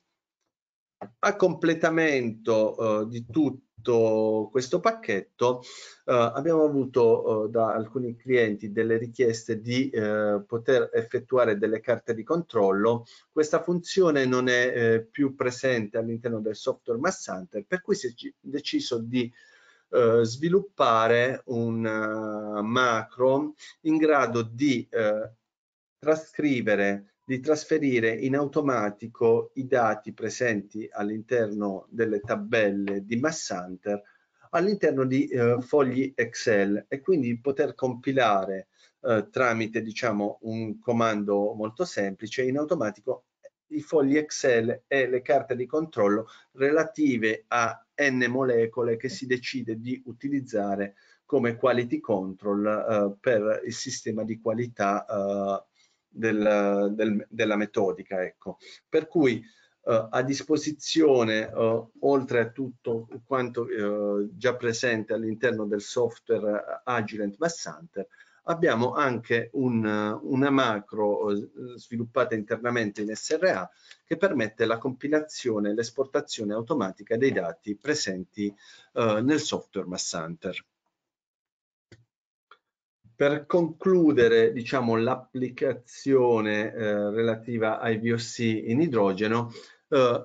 A completamento eh, di tutto questo, questo pacchetto eh, abbiamo avuto eh, da alcuni clienti delle richieste di eh, poter effettuare delle carte di controllo. Questa funzione non è eh, più presente all'interno del software Massanter, per cui si è deciso di Uh, sviluppare un uh, macro in grado di uh, trascrivere di trasferire in automatico i dati presenti all'interno delle tabelle di Massanter all'interno di eh, fogli Excel e quindi poter compilare eh, tramite diciamo un comando molto semplice in automatico eh, i fogli Excel e le carte di controllo relative a n molecole che si decide di utilizzare come quality control eh, per il sistema di qualità eh, del, del, della metodica. Ecco. Per cui eh, a disposizione, eh, oltre a tutto quanto eh, già presente all'interno del software eh, Agilent Bassanter, abbiamo anche un, eh, una macro eh, sviluppata internamente in SRA che permette la compilazione e l'esportazione automatica dei dati presenti nel software Mass per concludere diciamo, l'applicazione eh, relativa ai VOC in idrogeno, eh,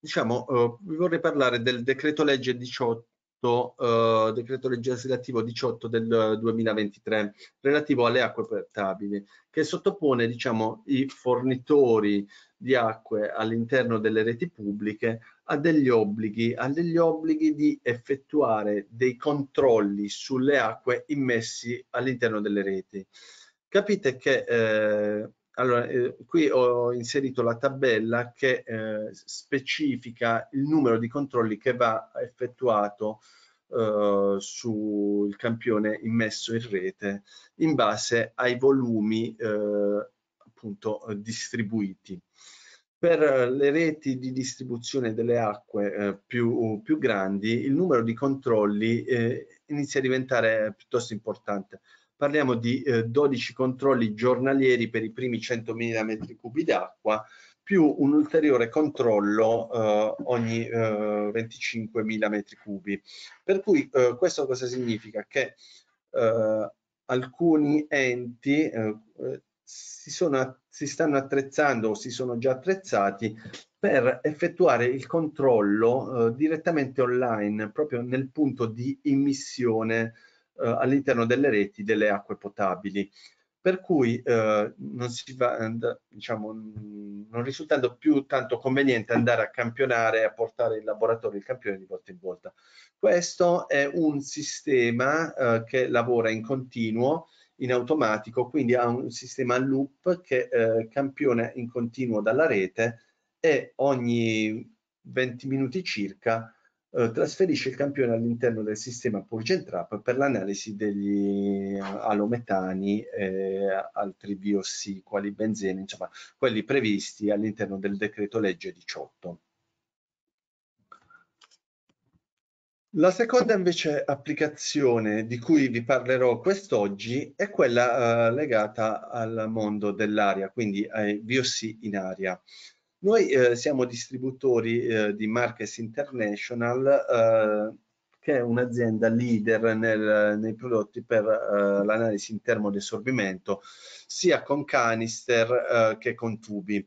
diciamo, eh, vi vorrei parlare del decreto legge 18 Uh, eh, decreto legislativo 18 del 2023 relativo alle acque potabili che sottopone diciamo, i fornitori di acque all'interno delle reti pubbliche ha degli obblighi, ha degli obblighi di effettuare dei controlli sulle acque immessi all'interno delle reti. Capite che eh, allora, eh, qui ho inserito la tabella che eh, specifica il numero di controlli che va effettuato eh, sul campione immesso in rete in base ai volumi eh, appunto distribuiti. Per eh, le reti di distribuzione delle acque eh, più, più, grandi, il numero di controlli eh, inizia a diventare piuttosto importante. Parliamo di eh, 12 controlli giornalieri per i primi 100.000 metri cubi d'acqua, più un ulteriore controllo eh, ogni 25.000 eh, metri cubi. Per cui questo cosa significa? Che alcuni enti si sono attivati si stanno attrezzando o si sono già attrezzati per effettuare il controllo eh, direttamente online, proprio nel punto di immissione eh, all'interno delle reti delle acque potabili. Per cui eh, non, va, diciamo, non, risultando più tanto conveniente andare a campionare e a portare in laboratorio il campione di volta in volta. Questo è un sistema eh, che lavora in continuo in automatico, quindi ha un sistema loop che eh, campiona in continuo dalla rete e ogni 20 minuti circa eh, trasferisce il campione all'interno del sistema Purge Trap per l'analisi degli eh, alometani e altri VOC, quali benzene, insomma quelli previsti all'interno del decreto legge 18. La seconda invece applicazione di cui vi parlerò quest'oggi è quella eh, legata al mondo dell'aria, quindi ai VOC in aria. Noi eh, siamo distributori eh, di Marques International, eh, che è un'azienda leader nel, nei prodotti per eh, l'analisi in termodesorbimento, sia con canister eh, che con tubi.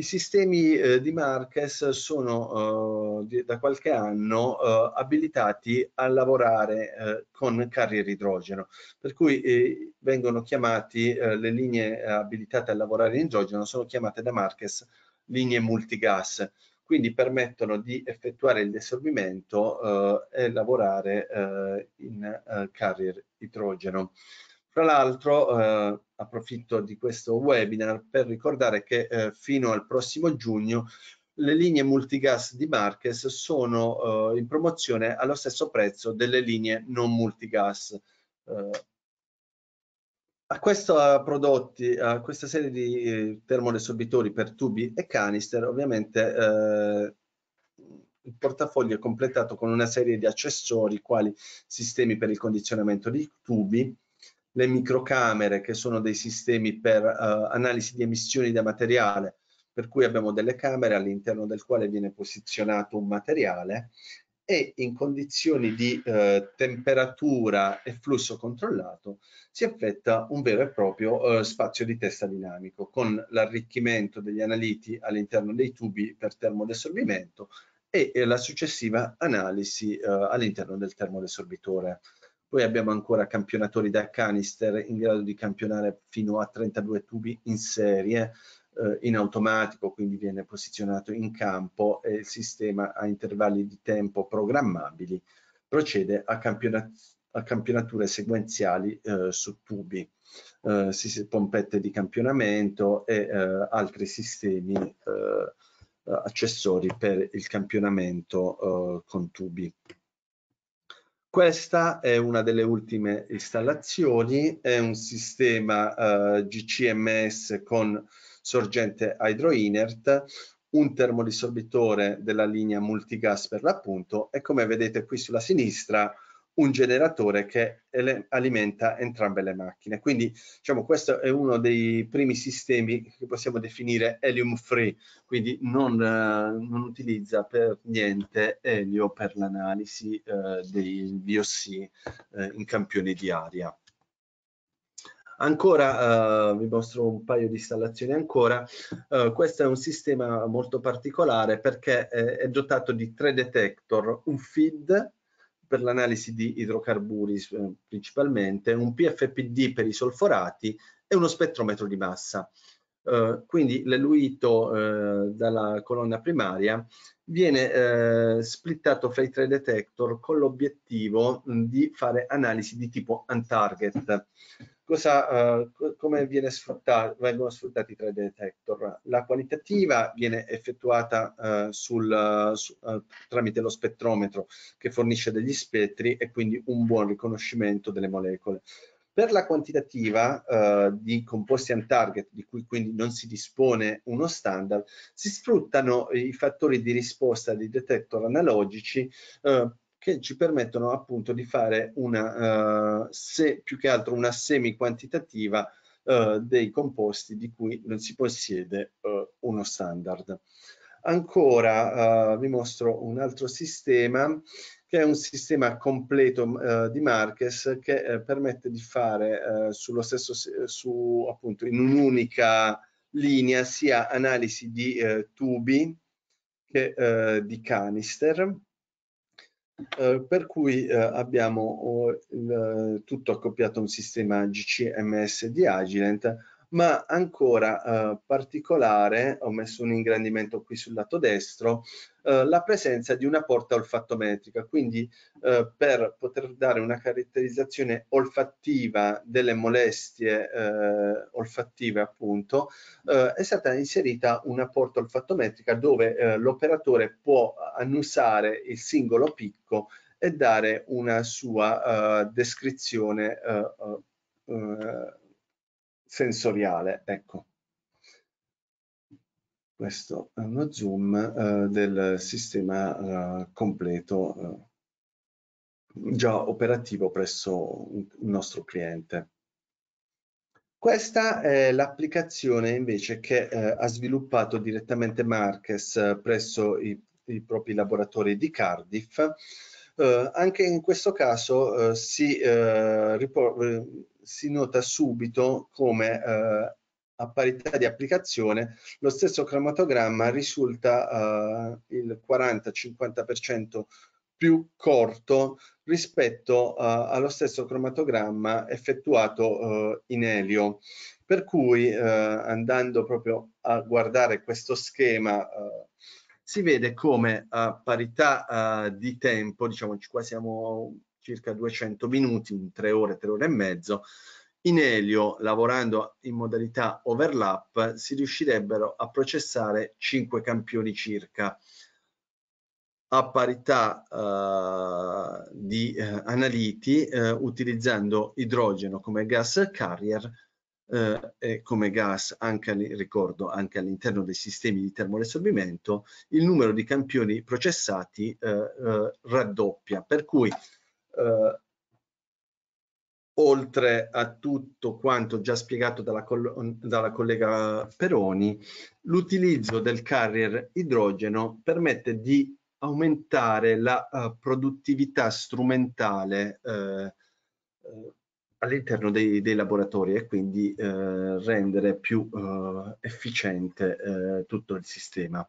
I sistemi eh, di Marques sono eh, di, da qualche anno eh, abilitati a lavorare eh, con carrier idrogeno, per cui eh, vengono chiamati eh, le linee abilitate a lavorare in idrogeno, sono chiamate da Marques linee multigas, quindi permettono di effettuare il desorbimento e lavorare in carrier idrogeno. Tra l'altro eh, approfitto di questo webinar per ricordare che eh, fino al prossimo giugno le linee multigas di Marques sono eh, in promozione allo stesso prezzo delle linee non multigas. Eh, a, questo, prodotti, a questa serie di eh, termoresorbitori per tubi e canister, ovviamente eh, il portafoglio è completato con una serie di accessori quali sistemi per il condizionamento di tubi, le microcamere che sono dei sistemi per uh, analisi di emissioni da materiale, per cui abbiamo delle camere all'interno del quale viene posizionato un materiale e in condizioni di eh, temperatura e flusso controllato si effettua un vero e proprio eh, spazio di testa dinamico con l'arricchimento degli analiti all'interno dei tubi per termodesorbimento e eh, la successiva analisi eh, all'interno del termodesorbitore poi abbiamo ancora campionatori da canister in grado di campionare fino a 32 tubi in serie eh, in automatico, quindi viene posizionato in campo e il sistema a intervalli di tempo programmabili procede a, campionat a campionature sequenziali eh, su tubi, eh, pompette di campionamento e eh, altri sistemi eh, accessori per il campionamento eh, con tubi. Questa è una delle ultime installazioni, è un sistema eh, GCMS con sorgente idroinert, un termodisorbitore della linea multigas per l'appunto e come vedete qui sulla sinistra un generatore che alimenta entrambe le macchine. Quindi diciamo, questo è uno dei primi sistemi che possiamo definire helium free, quindi non, eh, non utilizza per niente elio per l'analisi eh, dei VOC eh, in campioni di aria. Ancora, eh, vi mostro un paio di installazioni ancora, eh, questo è un sistema molto particolare perché eh, è dotato di tre detector, un feed per l'analisi di idrocarburi eh, principalmente, un PFPD per i solforati e uno spettrometro di massa. Eh, quindi l'eluito eh, dalla colonna primaria viene eh, splittato fra i tre detector con l'obiettivo di fare analisi di tipo on target cosa, uh, come vengono sfruttati i tre detector. La qualitativa viene effettuata uh, sul, su, uh, tramite lo spettrometro che fornisce degli spettri e quindi un buon riconoscimento delle molecole. Per la quantitativa eh, di composti on target, di cui quindi non si dispone uno standard, si sfruttano i fattori di risposta dei detector analogici eh, che ci permettono appunto di fare una, eh, se, più che altro una semi quantitativa eh, dei composti di cui non si possiede eh, uno standard. Ancora eh, vi mostro un altro sistema che è un sistema completo eh, di Marques che eh, permette di fare eh, sullo stesso, eh, su, appunto, in un'unica linea sia analisi di eh, tubi che di canister eh, per cui eh, abbiamo oh, il, eh, tutto accoppiato a un sistema GCMS di Agilent ma ancora eh, particolare, ho messo un ingrandimento qui sul lato destro, eh, la presenza di una porta olfattometrica, quindi eh, per poter dare una caratterizzazione olfattiva delle molestie eh, olfattive appunto, eh, è stata inserita una porta olfattometrica dove eh, l'operatore può annusare il singolo picco e dare una sua descrizione sensoriale. Ecco, questo è uno zoom eh, del sistema eh, completo eh, già operativo presso il nostro cliente. Questa è l'applicazione invece che eh, ha sviluppato direttamente Marques eh, presso i, i propri laboratori di Cardiff eh, anche in questo caso eh, si, eh, eh, si, nota subito come eh, a parità di applicazione lo stesso cromatogramma risulta il 40-50% più corto rispetto allo stesso cromatogramma effettuato in elio. Per cui andando proprio a guardare questo schema si vede come a parità uh, di tempo, diciamo qua siamo circa 200 minuti, in 3 ore, 3 ore e mezzo, in Elio, lavorando in modalità overlap, si riuscirebbero a processare 5 campioni circa. A parità uh, di uh, analiti, eh, utilizzando idrogeno come gas carrier, eh, come gas, anche, ricordo, anche all'interno dei sistemi di termoresorbimento, il numero di campioni processati eh, eh, raddoppia, per cui eh, oltre a tutto quanto già spiegato dalla, coll dalla collega Peroni, l'utilizzo del carrier idrogeno permette di aumentare la uh, produttività strumentale uh, all'interno dei, dei, laboratori e quindi eh, rendere più eh, efficiente eh, tutto il sistema.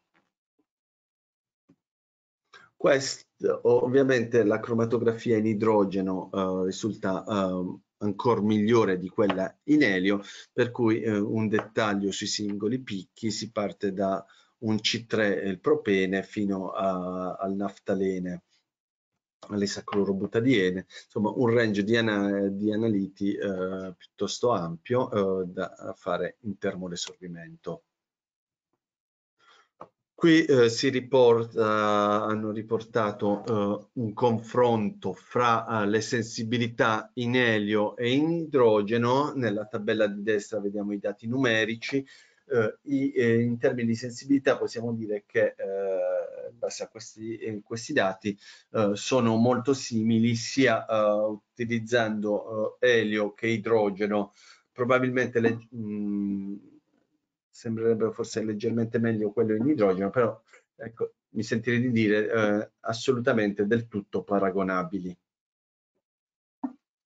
Questo, ovviamente la cromatografia in idrogeno eh, risulta eh, ancora migliore di quella in elio, per cui un dettaglio sui singoli picchi si parte da un C3 il propene fino a, al naftalene all'isaclorobutadiene, insomma un range di, ana di analiti eh, piuttosto ampio eh, da fare in termoresorbimento. Qui eh, si riporta, hanno riportato eh, un confronto fra eh, le sensibilità in elio e in idrogeno, nella tabella di destra vediamo i dati numerici, eh, i, eh, in termini di sensibilità possiamo dire che eh, base a questi, eh, questi dati eh, sono molto simili sia eh, utilizzando elio che idrogeno probabilmente le, mh, mm, sembrerebbe forse leggermente meglio quello in idrogeno però ecco, mi sentirei di dire assolutamente del tutto paragonabili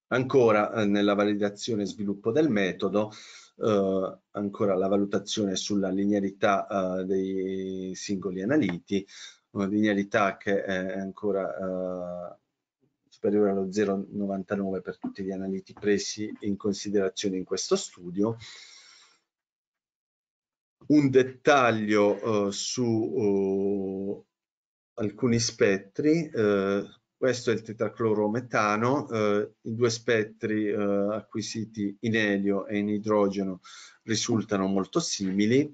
ancora nella validazione e sviluppo del metodo eh, ancora la valutazione sulla linearità eh, dei singoli analiti, una linearità che è ancora eh, superiore allo 0,99 per tutti gli analiti presi in considerazione in questo studio. Un dettaglio eh, su eh, alcuni spettri, questo è il tetraclorometano eh, in due spettri eh, acquisiti in elio e in idrogeno risultano molto simili.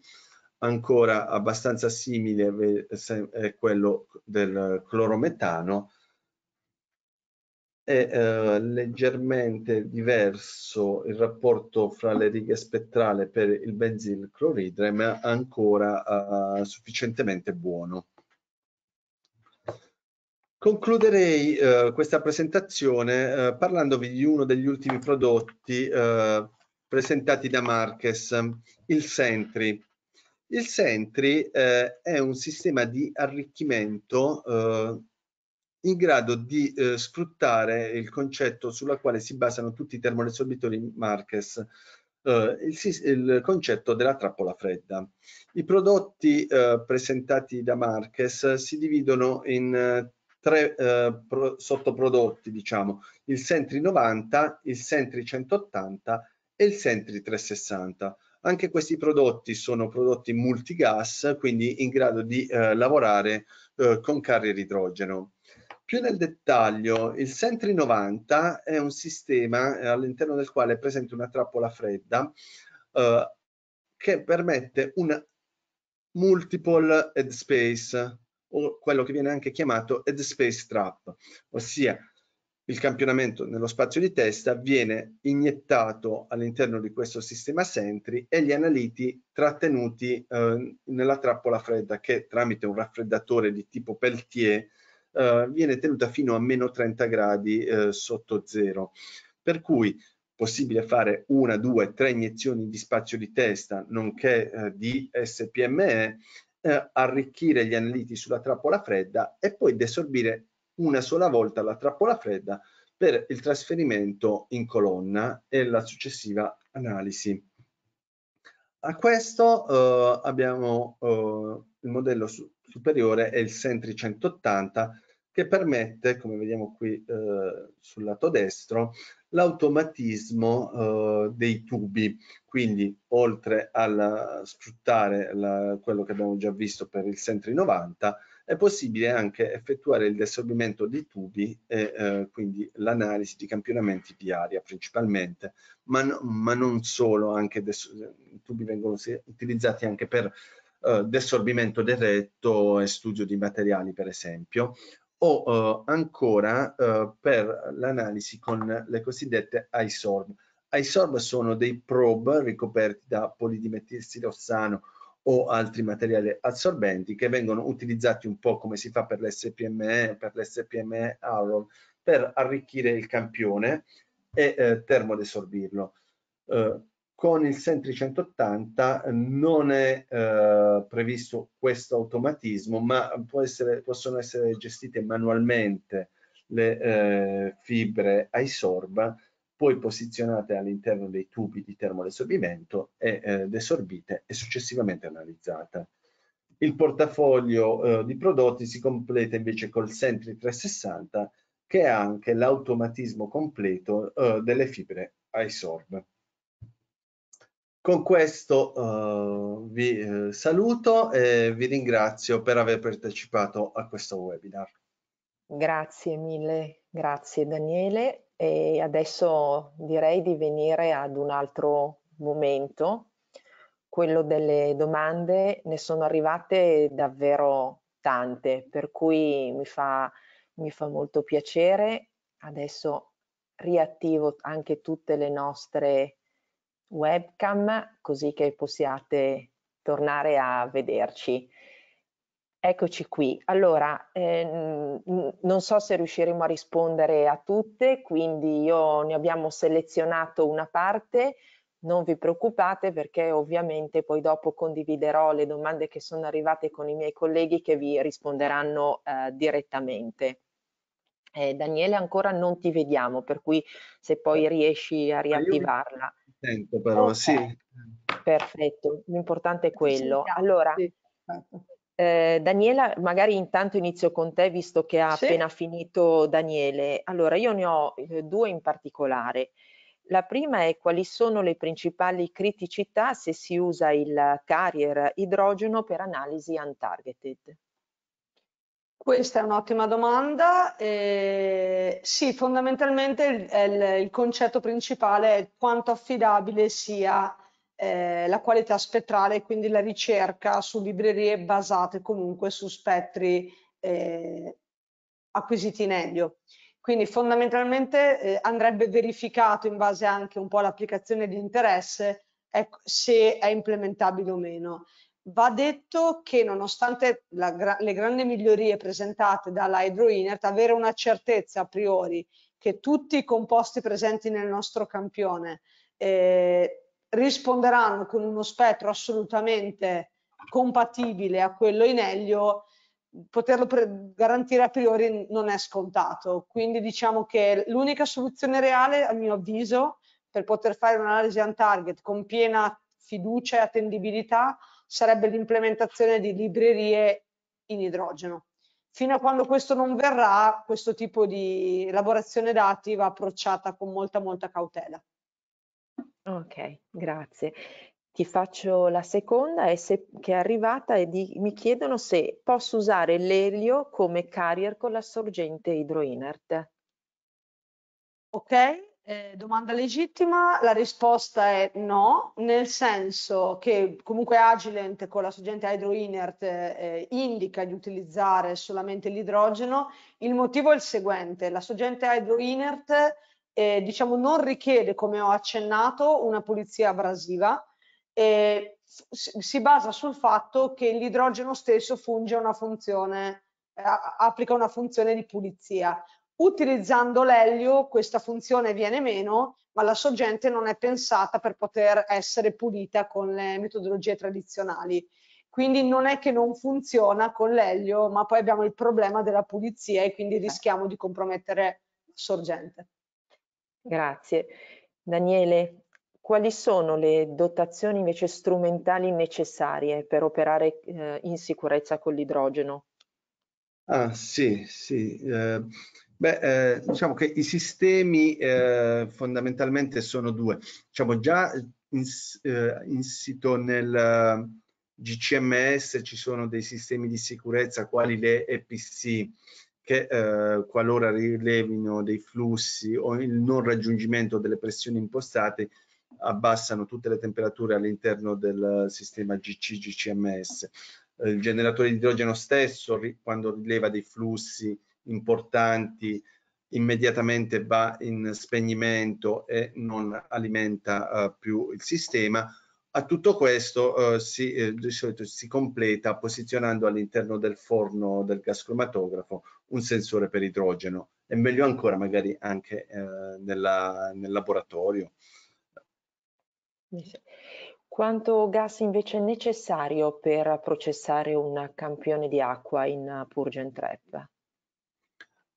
Ancora abbastanza simile è quello del clorometano è eh, leggermente diverso il rapporto fra le righe spettrale per il benzilcloridre, ma ancora eh, sufficientemente buono. Concluderei eh, questa presentazione eh, parlandovi di uno degli ultimi prodotti eh, presentati da Marques, il Sentry. Il Sentry eh, è un sistema di arricchimento eh, in grado di eh, sfruttare il concetto sulla quale si basano tutti i termoresorbitori Marques, Uh, il, il, concetto della trappola fredda. I prodotti uh, presentati da Marques si dividono in uh, tre eh, pro, sottoprodotti, diciamo, il Sentry 90, il Sentry 180 e il Sentry 360. Anche questi prodotti sono prodotti multigas, quindi in grado di eh, lavorare eh, con carrier idrogeno. Più nel dettaglio, il Sentry 90 è un sistema eh, all'interno del quale è presente una trappola fredda eh, che permette un multiple head space o quello che viene anche chiamato head space trap, ossia il campionamento nello spazio di testa viene iniettato all'interno di questo sistema Sentry e gli analiti trattenuti eh, nella trappola fredda che tramite un raffreddatore di tipo Peltier eh, viene tenuta fino a meno 30 gradi eh, sotto zero. Per cui possibile fare una, due, tre iniezioni di spazio di testa, nonché eh, di SPME eh, arricchire gli aneliti sulla trappola fredda e poi desorbire una sola volta la trappola fredda per il trasferimento in colonna e la successiva analisi. A questo eh, abbiamo eh, il modello su superiore e il Sentry 180 che permette, come vediamo qui eh, sul lato destro, l'automatismo eh, dei tubi. Quindi oltre a sfruttare la, quello che abbiamo già visto per il Sentry 90, è possibile anche effettuare il desorbimento dei tubi e eh, quindi l'analisi di campionamenti di aria principalmente, ma, no, ma non solo, anche i tubi vengono utilizzati anche per eh, desorbimento del retto e studio di materiali per esempio, o eh, ancora eh, per l'analisi con le cosiddette ISORB. ISORB sono dei probe ricoperti da polidimetilsilossano o altri materiali assorbenti che vengono utilizzati un po' come si fa per l'SPME, per l'SPME Auron, per arricchire il campione e eh, termodesorbirlo. Eh, con il Sentry 180 eh, non è eh, previsto questo automatismo, ma essere, possono essere gestite manualmente le eh, fibre ai poi posizionate all'interno dei tubi di termodesorbimento e eh, desorbite e successivamente analizzate. Il portafoglio eh, di prodotti si completa invece col Sentry 360 che è anche l'automatismo completo eh, delle fibre iSorb. Con questo uh, vi eh, saluto e vi ringrazio per aver partecipato a questo webinar. Grazie mille, grazie Daniele. E adesso direi di venire ad un altro momento, quello delle domande. Ne sono arrivate davvero tante, per cui mi fa, mi fa molto piacere. Adesso riattivo anche tutte le nostre domande webcam così che possiate tornare a vederci. Eccoci qui. Allora, ehm, non so se riusciremo a rispondere a tutte, quindi io ne abbiamo selezionato una parte, non vi preoccupate perché ovviamente poi dopo condividerò le domande che sono arrivate con i miei colleghi che vi risponderanno eh, direttamente. Eh, Daniele, ancora non ti vediamo, per cui se poi eh, riesci a riattivarla sento però, okay. sì. Perfetto, l'importante è quello. Allora, eh, Daniela, magari intanto inizio con te, visto che ha sì. appena finito Daniele. Allora, io ne ho eh, due in particolare. La prima è quali sono le principali criticità se si usa il carrier idrogeno per analisi untargeted. Questa è un'ottima domanda. Eh, sì, fondamentalmente il, il, il, concetto principale è quanto affidabile sia eh, la qualità spettrale e quindi la ricerca su librerie basate comunque su spettri eh, acquisiti in elio. Quindi fondamentalmente eh, andrebbe verificato in base anche un po' all'applicazione di interesse ecco, se è implementabile o meno. Va detto che nonostante la, le grandi migliorie presentate dalla HydroInert, avere una certezza a priori che tutti i composti presenti nel nostro campione eh, risponderanno con uno spettro assolutamente compatibile a quello in elio, poterlo garantire a priori non è scontato. Quindi diciamo che l'unica soluzione reale, a mio avviso, per poter fare un'analisi on target con piena fiducia e attendibilità sarebbe l'implementazione di librerie in idrogeno. Fino a quando questo non verrà, questo tipo di elaborazione dati va approcciata con molta molta cautela. Ok, grazie. Ti faccio la seconda e se, che è arrivata e di, mi chiedono se posso usare l'elio come carrier con la sorgente idroinert. Ok, eh, domanda legittima, la risposta è no, nel senso che comunque Agilent con la sorgente HydroInert eh, indica di utilizzare solamente l'idrogeno. Il motivo è il seguente, la sorgente HydroInert eh, diciamo, non richiede, come ho accennato, una pulizia abrasiva, si basa sul fatto che l'idrogeno stesso funge una funzione applica una funzione di pulizia. Utilizzando l'elio questa funzione viene meno, ma la sorgente non è pensata per poter essere pulita con le metodologie tradizionali. Quindi non è che non funziona con l'elio, ma poi abbiamo il problema della pulizia e quindi rischiamo di compromettere la sorgente. Grazie. Daniele, quali sono le dotazioni invece strumentali necessarie per operare eh, in sicurezza con l'idrogeno? Ah sì, sì. Eh, Beh, eh, diciamo che i sistemi eh, fondamentalmente sono due. Diciamo già eh, in, eh, insito nel eh, GCMS ci sono dei sistemi di sicurezza quali le EPC che eh, qualora rilevino dei flussi o il non raggiungimento delle pressioni impostate abbassano tutte le temperature all'interno del sistema GC-GCMS. Il generatore di idrogeno stesso quando rileva dei flussi importanti immediatamente va in spegnimento e non alimenta eh, più il sistema. A tutto questo eh, si, eh, di solito si completa posizionando all'interno del forno del gas cromatografo un sensore per idrogeno e meglio ancora magari anche eh, nella, nel laboratorio. Quanto gas invece è necessario per processare un campione di acqua in Purgen Trap?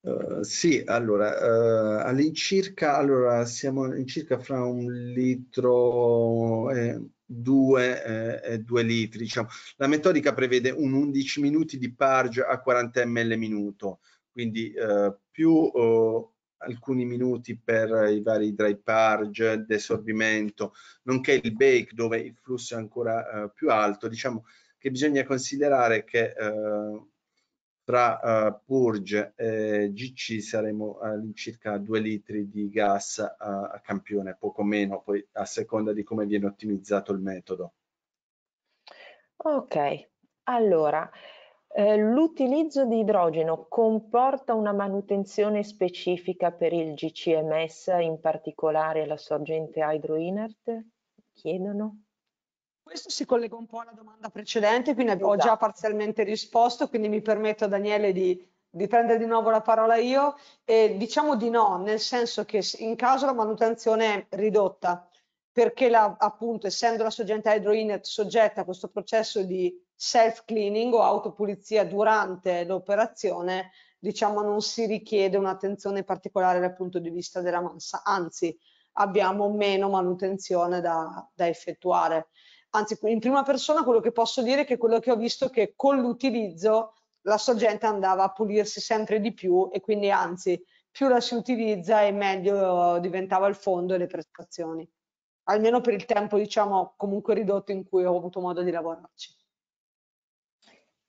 Eh, sì, allora, uh, all'incirca, allora, siamo all'incirca fra un litro e eh, due, e due litri. Diciamo. La metodica prevede un 11 minuti di purge a 40 ml minuto, quindi uh, più alcuni minuti per i vari dry purge, desorbimento, nonché il bake dove il flusso è ancora più alto. Diciamo che bisogna considerare che tra uh, Purge e GC saremo all'incirca 2 litri di gas a campione, poco meno, poi a seconda di come viene ottimizzato il metodo. Ok, allora eh, l'utilizzo di idrogeno comporta una manutenzione specifica per il GCMS, in particolare la sorgente hydroinert? Chiedono. Questo si collega un po' alla domanda precedente, quindi ho già esatto. parzialmente risposto, quindi mi permetto Daniele di, di prendere di nuovo la parola io. E diciamo di no, nel senso che in caso la manutenzione è ridotta, perché la, appunto essendo la sorgente hydroinet soggetta a questo processo di self-cleaning o autopulizia durante l'operazione, diciamo non si richiede un'attenzione particolare dal punto di vista della massa, anzi abbiamo meno manutenzione da, da effettuare anzi in prima persona quello che posso dire è che quello che ho visto è che con l'utilizzo la sorgente andava a pulirsi sempre di più e quindi anzi più la si utilizza e meglio diventava il fondo e le prestazioni almeno per il tempo diciamo comunque ridotto in cui ho avuto modo di lavorarci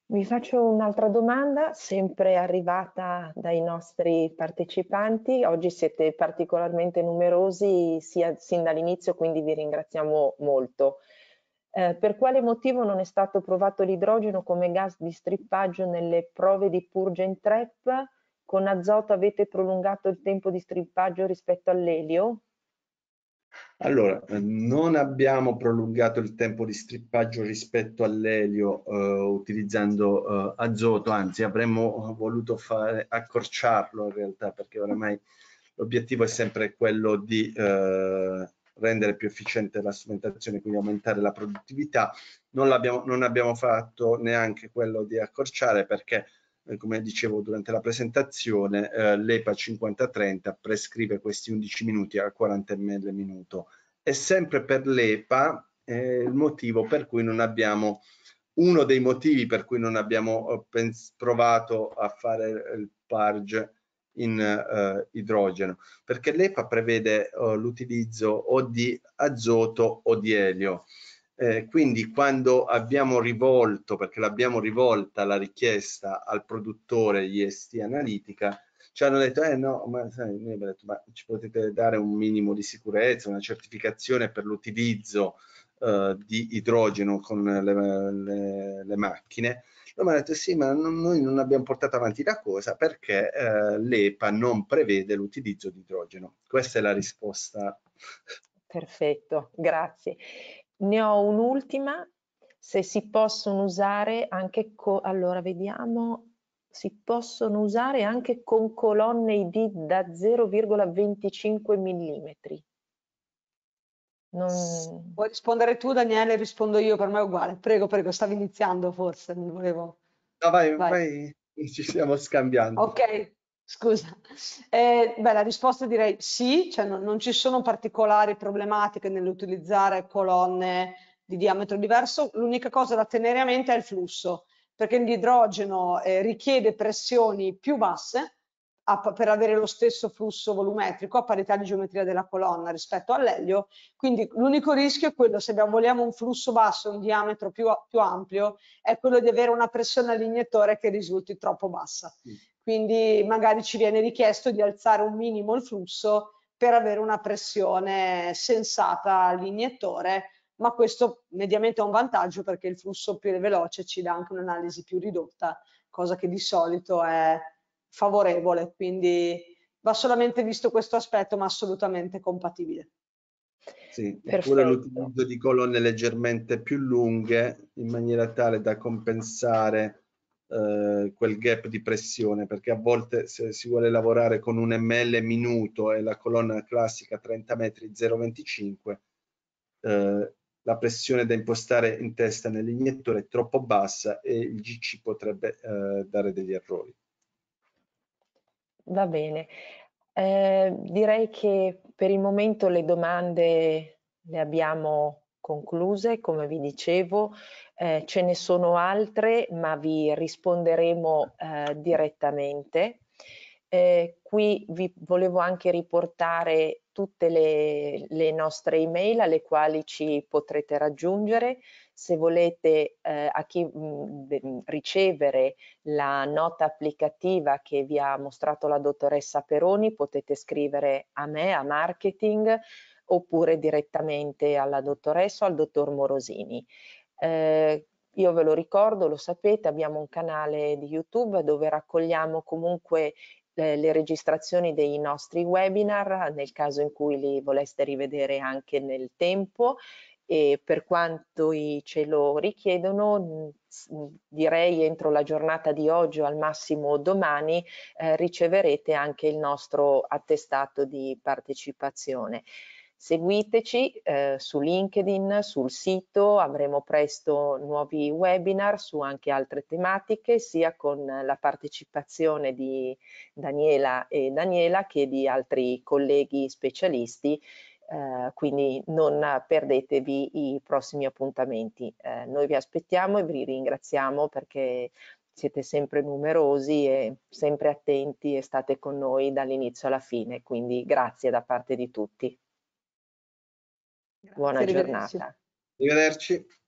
vi faccio un'altra domanda, sempre arrivata dai nostri partecipanti. Oggi siete particolarmente numerosi sia, sin dall'inizio, quindi vi ringraziamo molto. Eh, per quale motivo non è stato provato l'idrogeno come gas di strippaggio nelle prove di purge in TREP? Con azoto avete prolungato il tempo di strippaggio rispetto all'elio? Allora, eh, non abbiamo prolungato il tempo di strippaggio rispetto all'elio eh, utilizzando eh, azoto, anzi avremmo voluto fare, accorciarlo in realtà perché oramai l'obiettivo è sempre quello di eh, rendere più efficiente la strumentazione, quindi aumentare la produttività. Non, non abbiamo fatto neanche quello di accorciare perché eh, come dicevo durante la presentazione, eh, l'EPA 5030 prescrive questi 11 minuti a 40 ml minuto. È sempre per l'EPA eh, il motivo per cui non abbiamo, uno dei motivi per cui non abbiamo eh, provato a fare il PARG in eh, idrogeno, perché l'EPA prevede eh, l'utilizzo o di azoto o di elio. Eh, quindi quando abbiamo rivolto, perché l'abbiamo rivolta la richiesta al produttore IST Analitica, ci hanno detto, eh no, ma, sai, detto, ma ci potete dare un minimo di sicurezza, una certificazione per l'utilizzo eh, di idrogeno con le, le, le macchine No, mi ha detto sì, ma non, noi non abbiamo portato avanti la cosa perché eh, l'EPA non prevede l'utilizzo di idrogeno. Questa è la risposta. Perfetto, grazie. Ne ho un'ultima, se si possono usare anche, allora vediamo, si possono usare anche con colonne ID da 0,25 mm. Non... Vuoi rispondere tu, Daniele? Rispondo io, per me è uguale. Prego, prego, stavi iniziando forse, non volevo... No, vai, vai. vai. ci stiamo scambiando. Ok, Scusa, eh, beh, la risposta direi sì, cioè non, non ci sono particolari problematiche nell'utilizzare colonne di diametro diverso, l'unica cosa da tenere a mente è il flusso, perché l'idrogeno eh, richiede pressioni più basse a, per avere lo stesso flusso volumetrico a parità di geometria della colonna rispetto all'elio, quindi l'unico rischio è quello se abbiamo, vogliamo un flusso basso un diametro più, più, ampio è quello di avere una pressione all'iniettore che risulti troppo bassa, mm. quindi magari ci viene richiesto di alzare un minimo il flusso per avere una pressione sensata all'iniettore ma questo mediamente è un vantaggio perché il flusso più veloce ci dà anche un'analisi più ridotta, cosa che di solito è favorevole, quindi va solamente visto questo aspetto, ma assolutamente compatibile. Sì, oppure l'utilizzo di colonne leggermente più lunghe in maniera tale da compensare eh, quel gap di pressione, perché a volte se si vuole lavorare con un ml minuto e la colonna classica 30 metri 0,25, eh, la pressione da impostare in testa nell'iniettore è troppo bassa e il GC potrebbe eh, dare degli errori. Va bene. Ehm, direi che per il momento le domande le abbiamo concluse, come vi dicevo, eh, ce ne sono altre, ma vi risponderemo eh, direttamente. Eh, qui vi volevo anche riportare tutte le, le nostre email alle quali ci potrete raggiungere se volete eh, a chi mh, ricevere la nota applicativa che vi ha mostrato la dottoressa Peroni potete scrivere a me, a marketing, oppure direttamente alla dottoressa o al dottor Morosini. Eh, io ve lo ricordo, lo sapete, abbiamo un canale di YouTube dove raccogliamo comunque eh, le registrazioni dei nostri webinar nel caso in cui li voleste rivedere anche nel tempo e per quanto ce lo richiedono mhmm, mhmm, direi entro la giornata di oggi o al massimo domani eh, riceverete anche il nostro attestato di partecipazione. Seguiteci eh, su LinkedIn, sul sito, avremo presto nuovi webinar su anche altre tematiche, sia con la partecipazione di Daniela e Daniela che di altri colleghi specialisti eh, quindi non perdetevi i prossimi appuntamenti. Eh, noi vi aspettiamo e vi ringraziamo perché siete sempre numerosi e sempre attenti e state con noi dall'inizio alla fine, quindi grazie da parte di tutti. Grazie, Buona arrivederci. giornata. Arrivederci.